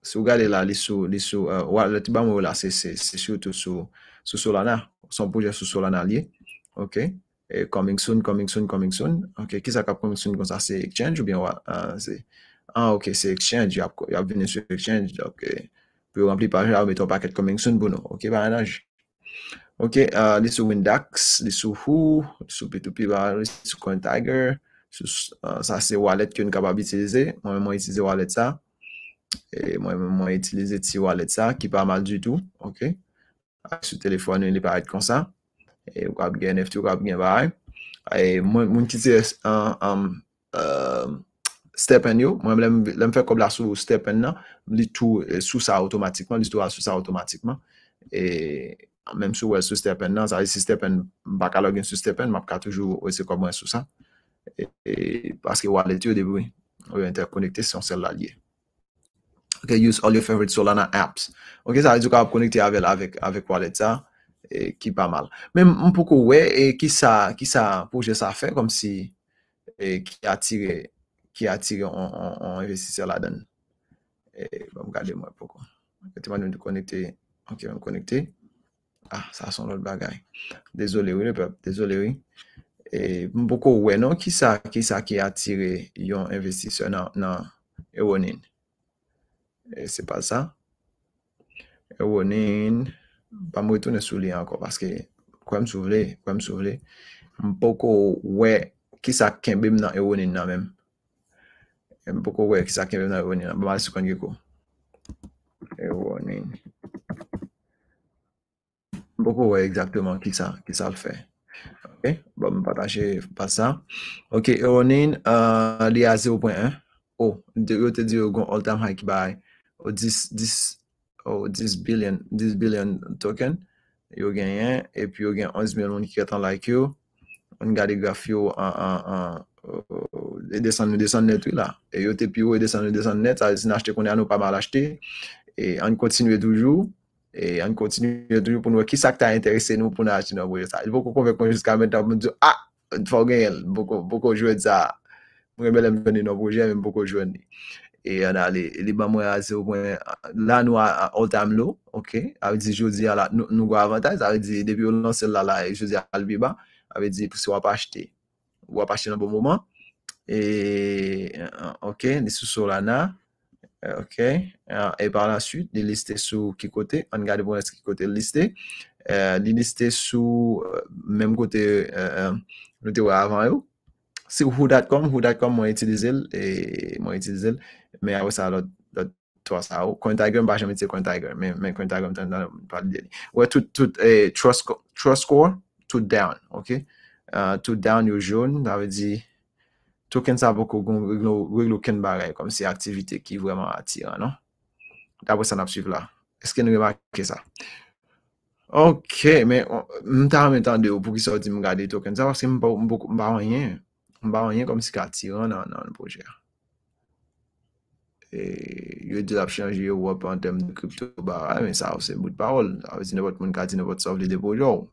si vous regardez là, les sous, les sous, euh, le petit là, c'est surtout sous, sous Solana, son projet sous Solana lié, ok. Et coming soon, coming soon, coming soon. Ok, qui ça coming soon comme ça? C'est Exchange ou bien euh, c'est An, ah, ok, se exchange, y ap vene sou exchange, ok. Pyo yon pli pajan, y ap beton paket coming soon, bono. Ok, bayanaj. Ok, li euh, sou Windax, li sou Who, li sou P2P, bayanaj, li sou CoinTiger, sa euh, se wallet ki yon kabab itilize, mwen mwen itilize wallet sa, mwen mwen mwen itilize ti wallet sa, ki pa mal du tout, ok. Su telefon, yon li paret kon sa, yon kab gen F2, yon kab gen bayanaj. Ay, mwen kise, am, am, Stepan yo, mwen mlem fe kob la sou Stepan nan, li tou eh, sou sa otomatikman, li tou la sou sa otomatikman. E, mwen mwen sou wè sou Stepan nan, sa yi si Stepan, m baka log in sou Stepan, m ap ka toujou wè se kob mwen sou sa. E, e paske Walet yo, di wè, wè interkonekte son sel la liye. Ok, use all your favorite Solana apps. Ok, sa yi djou ka ap konekte avèl avèk Walet sa, e, ki pa mal. Men m poukou wè, e, ki sa poujè sa fè, kom si ki atire... ki atire yon investisyon la den. E, vam gade mwen poko. E, te man yon di konekte, anke yon konekte. Ah, sa son lout bagay. Dezole wè, lè pep, dezole wè. E, mpoko wè non ki sa, ki sa ki atire yon investisyon nan, nan Ewonin. E, se pa sa. Ewonin, vam wè toune souli anko, paske kwa m souvle, kwa m souvle. Mpoko wè, ki sa kenbim nan Ewonin nan menm. Mpoko wek sa kem ve mwenye nan, mwenye sou kon yu kon. E wounen. Mpoko wek exactouman ki sa l fe. Ok, bon, mwen patache pat sa. Ok, e wounen euh, li a se wopwen. O, de wote di yo gon all time high ki bay. O, 10 billion token. Yo genyen, e pi yo gen 11 million ki ketan like yo. on garde graf euh, yo an, an, an, e desan, desan net wè la. E yo on continue e Et on net, toujours. pour achete an nou mal achete, e an continue toujou, e an continue toujou pou nou wè ki sak ta interese nou pou nou achete nou ça sa. Boko jiska men a, ah, fò gen el, boko, boko jwè di sa, mwen belèm veni nou boje, mwen boko jwè ni. E an a li ba mwen a les la nou a all-time low, ok, a di jodi a avons nou, nou gwa avantaj, a di depi ou la la, Avè pas pou se wap achete, wap dans bon moment et ok, sur Solana. Ok, et par la suite, li liste qui qui kote, an gade bon eski kote liste. Uh, sous liste sou, uh, menm kote, uh, nou te wè avan yo. Se who.com, who.com mwen itilize l, e, mwen itilize l, avè sa lot, ou, quand ba te Ou tout, tout, trust, trust To euh, down yo joun. Da ve di. Token sa voko goun gwe glou ken barey. Kom si aktivite ki vreman atira. Non? Da ve san ap suiv la. Eske nou ge bakke sa. Ok. Men mta mwen tan deyo pou ki sa vdi mga dey token sa. Vakse mba wanyen. Mba wanyen kom si ki atira nan proje. E, yo dey ap chanji yo wap an tem de kripto. Ba re men sa avse bout parol. Avse nevot moun kati nevot sa vli depo jow.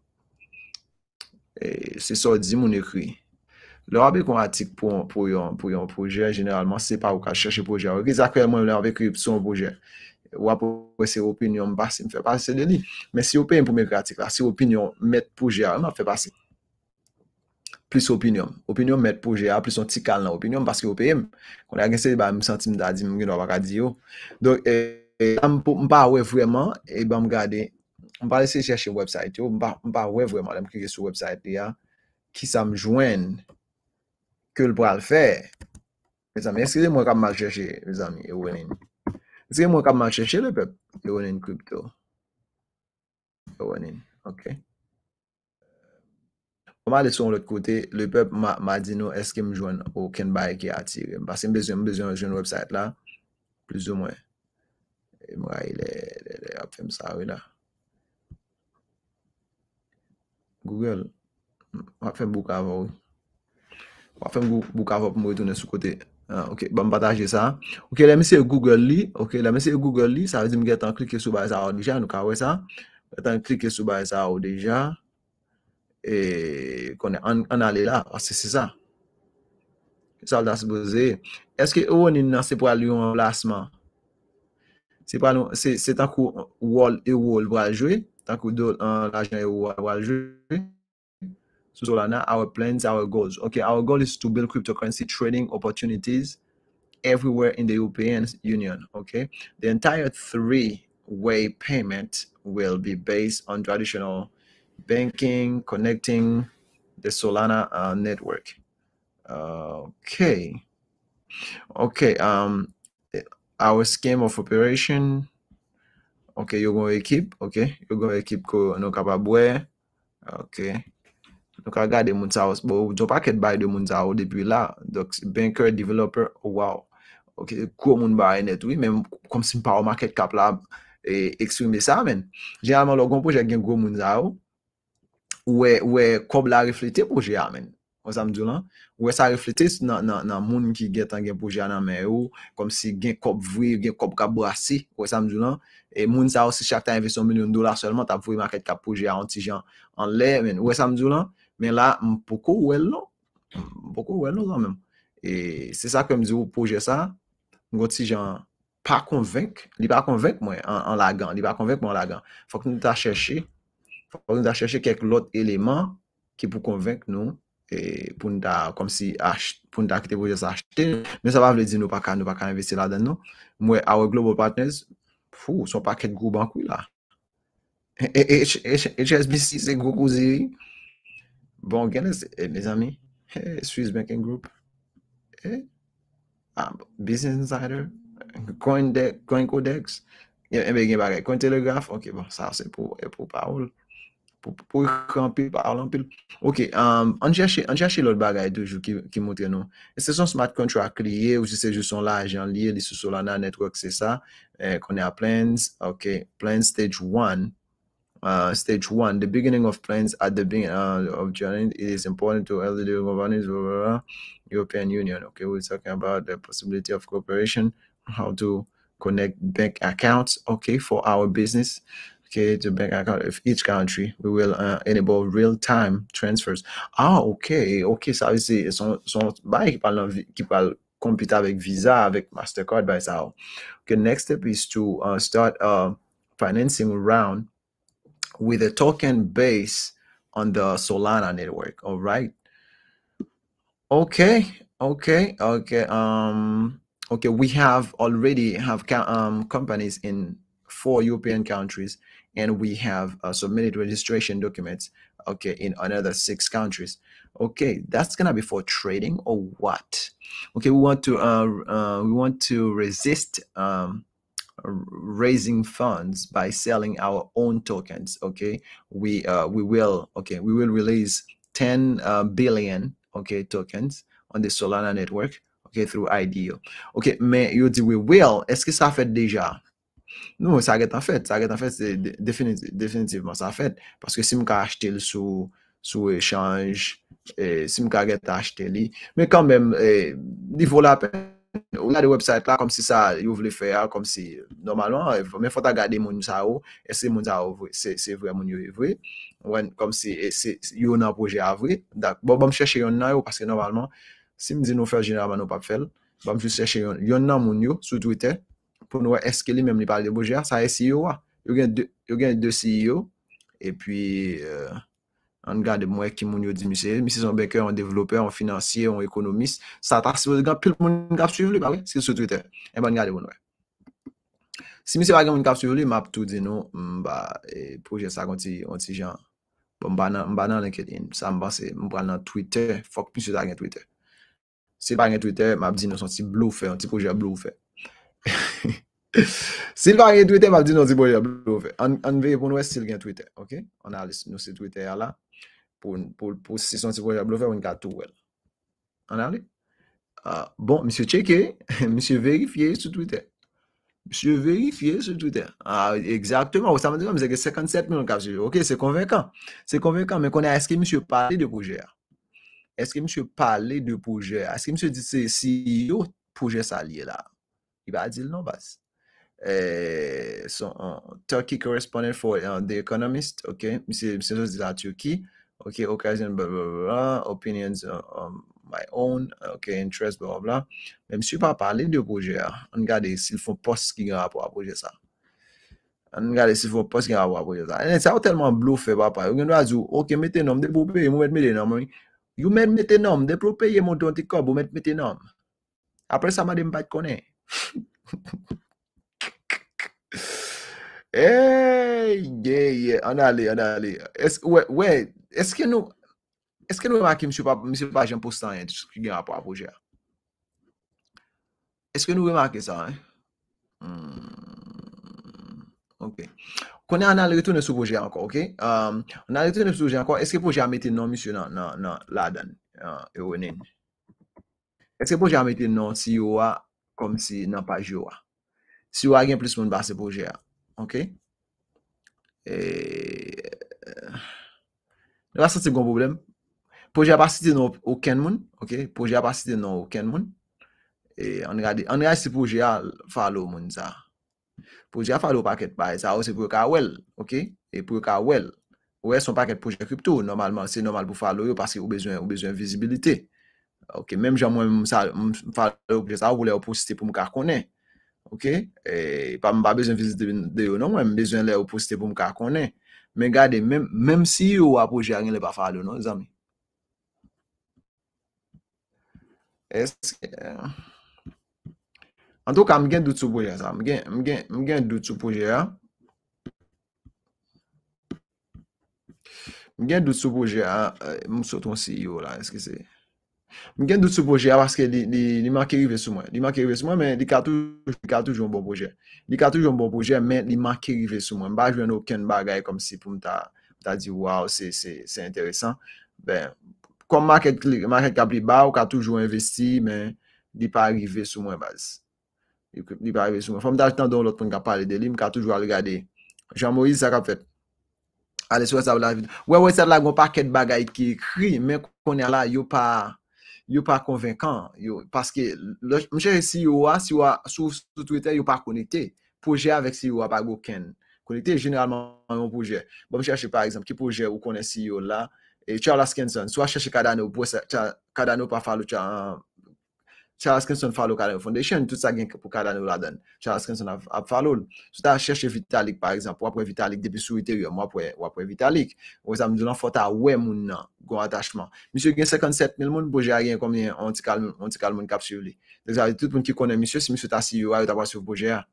E, se so di moun ekri. Le wap bi kon atik pou yon pou yon poujè, generalman se pa wak a chèche poujè. Wè ki zakèl moun lè wè kri pou yon poujè. Wap wè se opinyon mwen fè pasè deni. Mè si wopè m pou mè kratik la, si opinyon mèt poujè mwen fè pasè. Plis opinyon. Opinyon mèt poujè. Plis yon ti kal nan opinyon. Paske wopè m, kon a gen se mwen mwen senti mwen da di mwen mwen wak a di yo. Donk, e, e, mwen pa wè mwen mwen mwen mwen mwen mwen mwen mwen mwen mwen mwen mwen mwen mwen mwen M pa lese cheche website yo, m pa wè vwèm alèm ki jè sou website li ya, ki sa m jwèn, kèl pral fè. Mes amy, eskize m wè kap m a cheche, mes amy, e wè nin. Eskize m wè kap m a cheche lè pep, e wè nin kripto. E wè nin, ok. M a lese son lè kote, lè pep m a di nou, eskize m jwèn ou ken bay ki atirem. Basè m bezèm, bezèm jwèn website la, plus ou mwè. E m ray lè, lè, lè, lè, ap fèm sa wè la. Google, wap fèm bouk avò ou. Wap fèm bouk avò pou mwè toune sou kote. Ah, ok, ba m pataje sa. Ok, la mè se Google li. Ok, la mè se Google li, sa vè zi m gè tan klike sou baye sa ou dija. Nou ka wè sa. Tan klike sou baye sa ou dija. E konè an ale la. Ase ah, se sa. Salda se boze. Eske ou wè nin nan se pral yon vlasman? Se pral yon, se tan kou wòl e wòl vwa jwey. tankou do an lajen yo so Solana, our plans, our goals. Okay, our goal is to build cryptocurrency trading opportunities everywhere in the European Union, okay? The entire three-way payment will be based on traditional banking, connecting the Solana uh, network. Okay. Okay, um, our scheme of operation Ok, yo gwen ekip, ok, yo gwen ekip ko nou kapa bwe, ok, nou ka gade moun za ou, bo, jo pa ket baye de moun za ou depi la, doks, banker, developer, wow, ok, kou moun baye net, oui, men, kom si mpa o market kapla ekswime sa, men, genyaman lo gwen pouje genyaman moun za ou, we, we, kob la reflete pouje ya, men. Wè sa refletis nan moun ki gen tan gen pouje anan men yo, kom si gen kop vwe, gen kop kabwasi, wè sa mdou lan. E moun sa osi chak ta investyon milyon dolar selman, ta pouye maket ka pouje an an ti jan an lè men. Wè sa mdou lan, men la mpoko wè lon. Mpoko wè lon lan men. E se sa kem di ou pouje sa, mwen goti jan pa konvenk, li pa konvenk mwen an lagan, li pa konvenk mwen an lagan. Fok nou ta chèche, fok nou ta chèche kek lout eleman ki pou konvenk nou, e pou nda konm si pou nda ki te pou ye sa achte men sa pa vle di nou pa kan, nou pa kan investi la den nou mwen our global partners fou, son pa ket group an kou la e, e, e, HSBC se group ou zi bon gen es, e me zami Swiss Banking Group Business Insider Coin Codex e mbe gen baka, Coin Telegraph ok bon, sa se pou, e pou pa oul pou yon anpil, parl anpil. Ok, um, euh, an chèche lòt bagay toujou ki, ki moutre nou. Se son smart contract liye, ou se se jouson la ajan liye, li sou Solana Network, se sa, eh, konè a plans, ok, plans stage 1, Uh, stage one, the beginning of plans at the beginning uh, of journey, it is important to the governance, of the European Union. Okay, we're talking about the possibility of cooperation, how to connect bank accounts, okay, for our business okay, to bank account of each country. We will uh, enable real-time transfers. Ah, ok, ok, ça veut dire son, son bail qui parle, qui parle compete avec Visa, avec MasterCard by Sao. Oh. Okay, next step is to uh, start a financing round with a token base on the Solana network. All right. Okay. Okay. Okay. Um. Okay. We have already have um companies in four European countries and we have uh, submitted registration documents okay in another six countries okay that's gonna be for trading or what okay we want to uh, uh, we want to resist um, raising funds by selling our own tokens okay we uh, we will okay we will release 10 uh, billion okay tokens on the Solana network okay through IDO. okay mais you dit we will est-ce que ça fait déjà Non, ça a en fait, ça a en fait, définitivement ça a fait, parce que si je peux acheter le sous-échange, si je peux acheter ça, mais quand même, il faut la peine, il a des websites là, comme si ça, ils voulaient faire, comme si, normalement, mais il faut regarder les gens qui et si les gens c'est vrai, mon gens sont comme si, ils ont un projet à vrai donc, je vais chercher ceux-là, parce que normalement, si je dis que je généralement, je ne fais pas, je vais chercher mon là sur Twitter, Poun wè eske li, mèm li pale de bojè, sa e CEO wè. Yo gen de CEO, epwi, an gade mwen ki moun yo di misè, misè son beke, an devlope, an financier, an ekonomist, sa ta si wè di gand, pil moun nga ap sujiv li, pa wè, si sou Twitter. En ban gade moun wè. Si misè wè agen moun nga ap sujiv li, map tou di nou, mba, e proje sa kon ti, kon ti jan, mba nan, mba nan lenke din, sa mban se, mban nan Twitter, fok misè wè agen Twitter. Si wè agen Twitter, map di nou, son ti blou fè, an ti proje blou fè Silvan gen ah, bon, Twitter, ah, ma di nou Siboyer Blover, an veye pou nou Siboyer Twitter, ok, an alis nou Siboyer Twitter la, pou Siboyer Blover, an katou wel An alis Bon, msye cheke, msye verifye Siboyer Twitter Msye verifye Twitter, a, ekzaktman Ou sa mwen di kon, msye gen 57 milon kapsu Ok, se konvekan, se konvekan, men konen Eske msye pale de poujè ah? Eske msye pale de poujè Eske msye di se si yo poujè Sa liye la ba adil nan bas. E, Turkey corresponded for the economist, misi, misi nou zila Turkey, ok, ok, opinions uh, um, my own, uh, ok, interest, blablabla, msiu pa pali diyo pouje, an gade silfo pos ki gara pou apouje sa. An gade silfo pos ki gara pou apouje sa. Enen, sa ou telman blou fe, ok, meten nam, you men meten nam, de pou peye moun 20 kob, apre sa ma di mbat konen, Hey, yeah, yeah, anale, anale Eske nou Eske nou remake msou pa Msou pa jen pou stanyen Eske nou remake sa Ok Kone anale retounen sou proje anko Ok Anale retounen sou proje anko Eske proje amete nan msou nan Lan dan Eske proje amete nan Si yo a kom si nan paj yo a. Si yo a gen plis moun ba se pouje a. Ok? E, ne ba sati mkon problem. Pouje a pa siti nan ou ken moun. Ok? Pouje a pa siti nan ou ken moun. E an rade, an rade se pouje a falo moun sa. Pouje a falo paket bay. Sa ou se pouye ka wel. Ok? E pouye ka wel. Ou e son paket pouje krypto. Normalman se normal pou falo yo. Paske ou bezwen ou bezwen vizibilite. Ok, menm jan mwen mwen sa, mwen fa le ou pje, sa ou pou le ou posite pou mwen karkone. Ok, e, pa mwen pa bezwen fizite de yo, non, mwen mwen bezwen le ou posite pou mwen karkone. Men gade, menm CEO a pou jea, gen le pa fa le, non, zami. Eske, an tou ka mwen gen dout sou pou jea, sa, mwen gen dout sou pou jea. Mwen gen dout sou pou jea, euh, mwen sou ton CEO la, eske se. Mwen gen dout sou pojè ya, baske li manke rive sou mwen. Li manke rive sou mwen, men li ka toujou mbon pojè. Li ka toujou mbon pojè, men li manke rive sou mwen. Mwen ba jwen nou ken bagay kom si pou mwen ta di, waw, se se, se enteresan. Ben, kom market kabli ba, ou ka toujou investi, men li pa rive sou mwen, bas. Li pa rive sou mwen. Fon mwen ta jtan don lot pou mwen ka pale de li, mwen ka toujou aligade. Jean-Maurice, sa ka pwet. Ales, wè sa wè sa wè la vide. Wè wè sa wè yo pa konvinkan, yo, paske mche si yo wa, si yo wa sou Twitter, yo pa konite, pouje avèk si yo wa pa gò ken, konite, jenè alman yon pouje, bon mche achè, par exemple, ki pouje, ou konè si yo la, e tè alas ken zon, sou a chèche kadano, kadano pa falo tè an Charles Cranston fwa lò kade yon fondasyon, tout sa gen pou kade an yon laden. Charles Cranston ap fwa lò lò. Souta a chèche Vitalik par exemple, wapre Vitalik depi sou ite yon, wapre Vitalik. Ouwe sa mzou lan fwa ta we moun nan, gwen attachman. Misyou gen 57 mil moun, Bourgeois gen komyen antikal moun kapsyou li. Dex a yon tout moun ki konen misyous, misyou ta si yon, yon ta pasyou Bourgeois.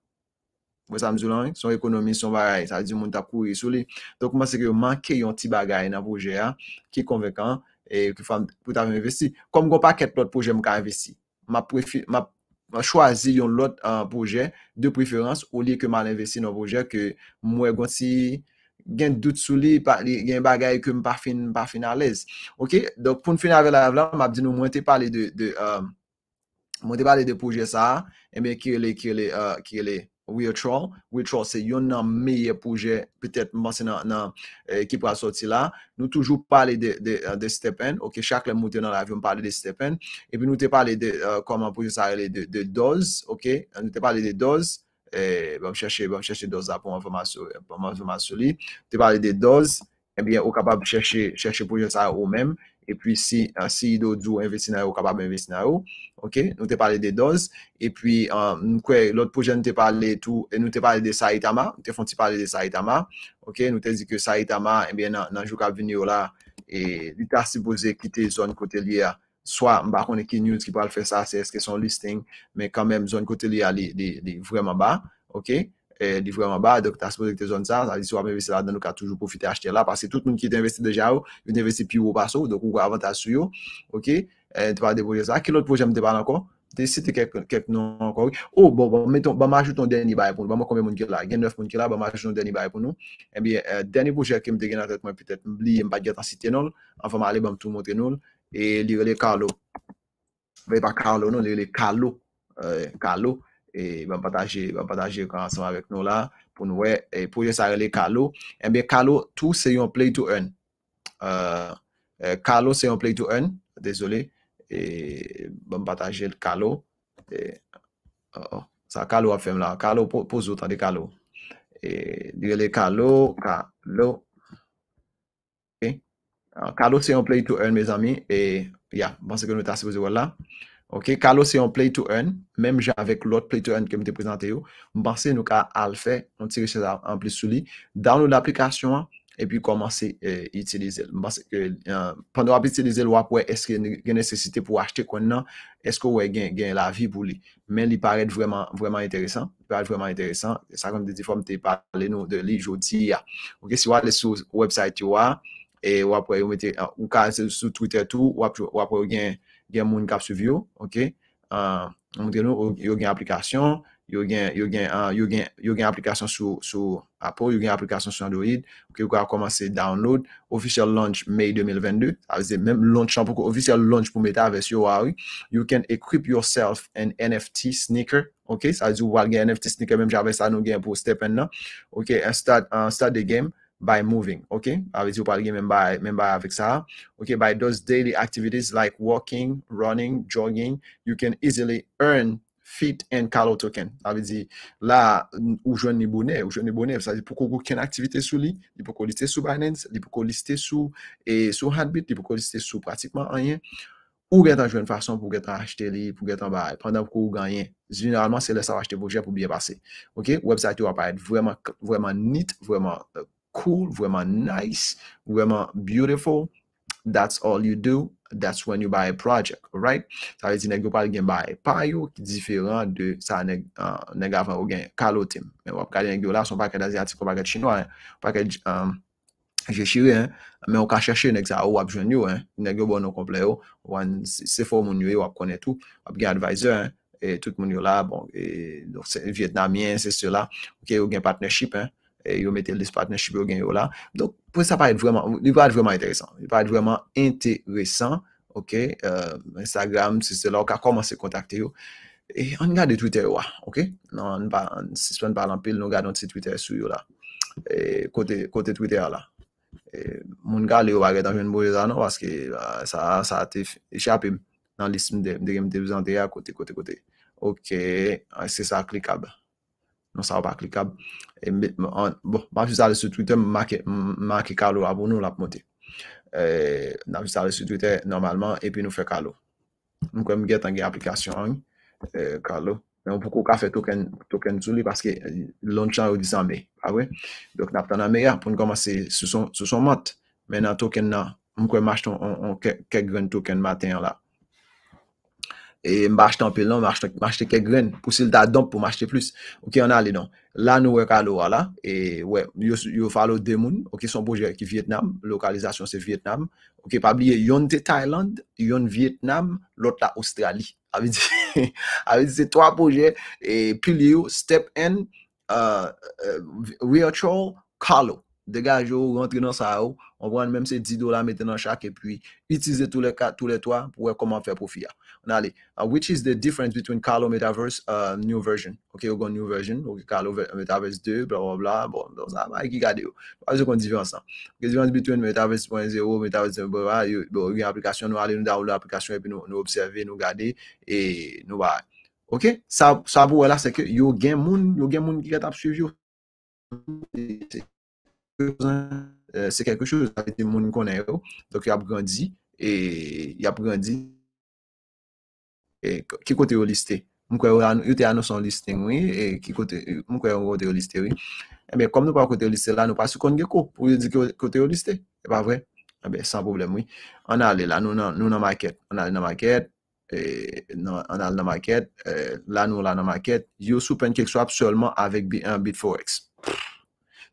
Ouwe sa mzou lan yon, son ekonomi, son baray, sa yon moun ta kou yon sou li. Donk mwen seke yon manke yon ti bagay nan Bourgeois, ki konvekan, e yon ki ma chwazi yon lot proje de preferans ou li keman investi nan proje ke mwen gwansi gen dout sou li gen bagay keman pa finalez ok, dok pou n finalez la vlan ma bdi nou mwen te pale de mwen te pale de proje sa e mwen kiyele, kiyele, kiyele Ouye troll, ouye troll se yon nan meye proje, petet mwase nan eh, ekipwa soti la, nou toujou pale de stepen, ok, chakle mwote nan la avyon pale de stepen, epi nou te pale de eh, koman proje sa ale de doz, ok, nou te pale de doz, eh, bom cheshe doz la pou mwen foma sou li, te pale de doz, epi ou kapab cheshe proje sa ale ou menm, E pwi si yi do djou investi nan yo, kabab investi nan yo. Ok, nou te pale de doz. E pwi, lout proje nou te pale de sa itama. Nou te fonte pale de sa itama. Ok, nou te zi ke sa itama, e eh bie nan jou kab vini yo la, e lita se boze kite zon kote liya. Soa, mba kone ki njout ki pale fe sa, se eske son listing, men kamem zon kote liya li vreman ba. Ok, mba. Et vraiment, tu as supposé que tu as besoin de ça. Tu as dit que tu as investi là tu as toujours profiter acheter là Parce que tout le monde qui a déjà investi, déjà a investi plus au passé. Donc, tu as un avantage sur toi. Tu vas déposer ça. Quel autre projet me débarque encore tu que quelques noms encore. Oh, bon, mettons, je vais ajouter un dernier bail pour nous. Je vais avoir combien de personnes là-bas. Je vais ajouter un dernier bail pour nous. Eh bien, euh, dernier projet qui m'a à tête, peut-être, je vais m'en aller à la cité. Enfin, je vais aller tout le monde Et je vais aller Carlo. Je pas Carlo, non, je vais aller Carlo. Euh, Carlo. E ban pataje, ban pataje kan ansama vek nou la, pou nou we, e pou ye sa rele Kalo, enbe Kalo tou se yon play to earn. Kalo e, e, se yon play to earn, desole, e ban pataje Kalo, e, sa Kalo ap fèm la, Kalo pou zoutan de Kalo. E rele Kalo, Kalo, Kalo se yon play to earn, me zami, e ya, ban se gen nou ta se pou zoutan la. OK, Carlo, c'est un play to earn, même avec l'autre play to earn que je ai présenté. Je pense que nous avons le faire, on tire ça en plus sur lui, dans l'application et puis commencer à euh, utiliser. Je que euh, pendant que utiliser le web, est-ce qu'il y a une nécessité pour acheter quoi Est-ce que a gain la vie pour lui? Mais il paraît vraiment, vraiment intéressant. Il paraît vraiment intéressant. Ça, comme des vous vous parlé nous, de l'aujourd'hui. Ah, OK, si vous allez sur le website, tu et vous pouvez vous mettre, sur Twitter, tout, vous après, vous gen moun kap suv yo, ok? Uh, ah, montre nou, yo gen aplikasyon, yo gen, yo gen, uh, yo gen, yo gen aplikasyon sou, sou Apple, yo gen aplikasyon sou Android, ok, yo ka komanse download, official launch May 2022, avise, même launch pour pou official launch pou metaverse yo wari, you can equip yourself an NFT sneaker, ok, sa di wal gen NFT sneaker, même j'avais ça nou gen pour step en nan, ok, and start, uh, start the game, by moving, okay? Avec ou parler même by, même avec ça. Okay, by those daily activities like walking, running, jogging, you can easily earn fit and calo token. Ça veut dire, là, ou jeune ni bonnet, ou jeune ni bonnet, ça veut dire, pourquoi activité sous lui, il peut lister sous Binance, il peut lister sous, et sous Heartbeat, il peut lister sous pratiquement rien. Ou get en une façon pour get acheter li, pour get pendant que vous gagnez. Généralement, c'est là ça acheter vos jeux pour bien passer. Ok? Website va apparaître vraiment, vraiment neat, vraiment euh, cool, vweman nice, vweman beautiful, that's all you do, that's when you buy a project, right? Sa vezi negyo pal gen bay payo, ki diferan de sa neg euh, avan ou gen kalotim. Men wap euh, ka den negyo la, son pa ke da zi atip wap ke chinois, pa ke jeshiwe, men wap ka cheshi neg za ou wap jenyo, negyo bon nou komple ou, oh. sefo moun yo e, wap konen tou, wap gen advisor, tout moun yo la, bon, se vietnamien, se se la, ou gen partnership, hein, E yo mette list partnership yo gen yo la. Dok, pou sa pa et vreman, yu pa et vreman enteresan. Yu pa et vreman enteresan, ok? Euh, Instagram, siste la, yo ka komanse kontakte yo. E, an gade Twitter yo la, ok? Nan, non, si swen palan pil, nou gade not se Twitter sou yo la. E, kote Twitter yo la. E, moun gade li yo bagay dan jen boyeza no, waske sa atif, e chapim nan list mde, mdere mde vizante ya kote kote kote. Ok, se sa klikab. nan sa w pa klikab. Bon, nan vi sa ale se Twitter, maki kalou aboun nou la pou mwote. Nan vi sa ale se Twitter, normalman, epi nou fe kalou. Mwen kwen mge tan gen aplikasyon an, kalou, euh, men mwen bon, pou kou ka fe token token zuli, paske lon chan ou di zanme, a we? Dok nan ap tana me ya, pou mwen koman se sou son mat, men nan token nan, mwen kwen mwen kwen mwen kwen token maten an la. E mba achte anpil nan, mba achte kek gren, pou sil ta donk pou mba achte plus. Ok, an ale nan, la nou wek alo wala, e we, yo falo demoun, ok, son pouje ki Vietnam, lokalizasyon se Vietnam. Ok, pabliye yon de Thailand, yon Vietnam, lot la Australi. Avi di, avi di se 3 pouje, e pil yo, step en, virtual, uh, uh, kalo, degaj yo, rentre nan sa ou, on brane menm se 10 do la mette nan chak, e pi, itize tou le 3, pou wek koman fe profiya. nale, uh, which is the difference between Carlo Metaverse, uh, new version, ok, yo kon new version, ok, Carlo Metaverse 2, bla bla bla, bon, don sa, mai ki gade yo, pa se kon divyon sa, ok, divyon between Metaverse 1.0, Metaverse 2.0, bon, yo gen aplikasyon, nou ale, nou da wou l'aplikasyon epi nou observe, nou gade, e nou ba, ok, sa bo wala, se ke, yo gen moun, yo gen moun ki gata apsev yo, se kek kechou, se kek kechou, se kek kechou, se kek kechou, E, ki kote yo liste? Mwen kwe yo anou son liste mwen? E, ki kote yo liste? E Kome nou pa kote yo liste la, nou pa sikon gen kou. Ou yo di ki kote yo liste? E pa vre? Ebe, san problem mwen. An ale la, nou nan market. An ale nan market. La nou la nan market. Yo sou pen kek so apsoleman avik bit forex.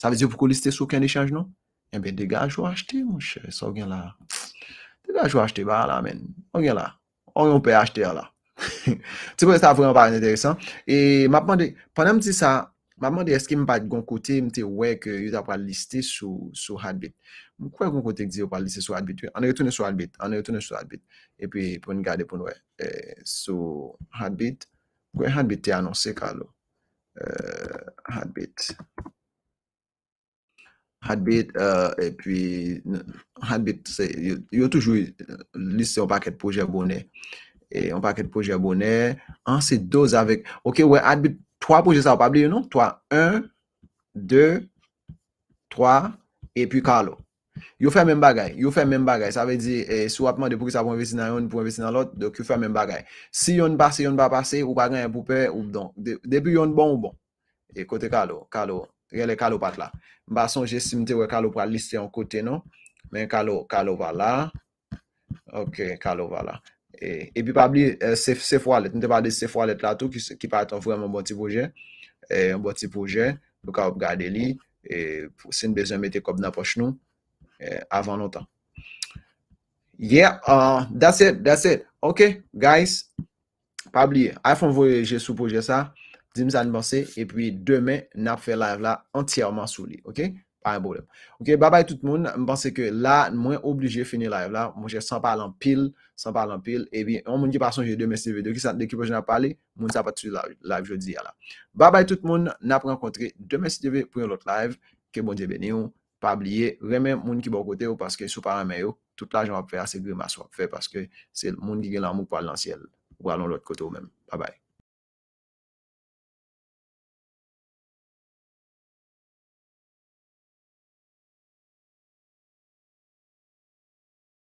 Sa vez yo pou kou liste sou ken dechange nou? Ebe, degaj yo achete mwen. So gen la. Degaj yo achete ba la men. O gen la. O yon pe achete ya la. Ti pou se ta vreman pa an interesan. E mapman de, panan m di sa, mapman de eske m pa et gon kote m te wey ke yon apwa liste sou sou hatbit. M kwa yon kon kote ki di yo apwa liste sou hatbit wey? An e retoune sou hatbit. An e retoune sou hatbit. E pi pou ni gade pou nou wey. E sou hatbit. Gwen hatbit te anonse ka lo? E... hatbit. Hatbit e pi hatbit se yo yo toujou liste yo paket pouje boni. E, an pa ket proje abonè. An se doz avèk. Ok, wè, at bit, 3 proje sa wap abli yon nou? 3, 1, 2, 3, e pi kalou. Yow fè men bagay. Yow fè men bagay. Sa vè di, eh, sou apman depo ki sa pou investi nan yon, pou investi nan lot, dok yow fè men bagay. Si yon basi, yon ba basi, wou bagay an pou pè, oub don. Depi yon bon ou bon? E, kote kalou, kalou. Yel e kalou pat la. Mba son, jesimte wè kalou praliste yon kote nou. Men kalou, kalou va la. E pi pabli e, se fwalet, n te pade se fwalet la tou ki pa etan vwèm an boti pouje, an e, boti pouje, pou ka op gade li, e, se n bezèm ete kop nan poch nou, avan nou tan. Yeah, uh, that's it, that's it. Ok, guys, pabli, a fwen vweje sou pouje sa, di ms an mwase, e pi deme nap fwe live la entyèrman sou li, ok? Ok, babay tout moun. M'pense ke la, mwen oblige finir live la. Mwen jè san palan pil. San palan pil. Ebi, mwen jè pason jè de mes TV. Deki mwen jè nan pali, mwen sa pati live jodi ya la. Babay tout moun. N'ap renkontri de mes TV pou yon lot live. Ke mwen jè veni ou. Pa abliye. Remen mwen ki bon kote ou. Paske sou palan meyo. Tout la jè mwen ap fè ase grima so ap fè. Paske se moun ki gen lan mou kwa lan siel. Ou alon lot kote ou men. Babay.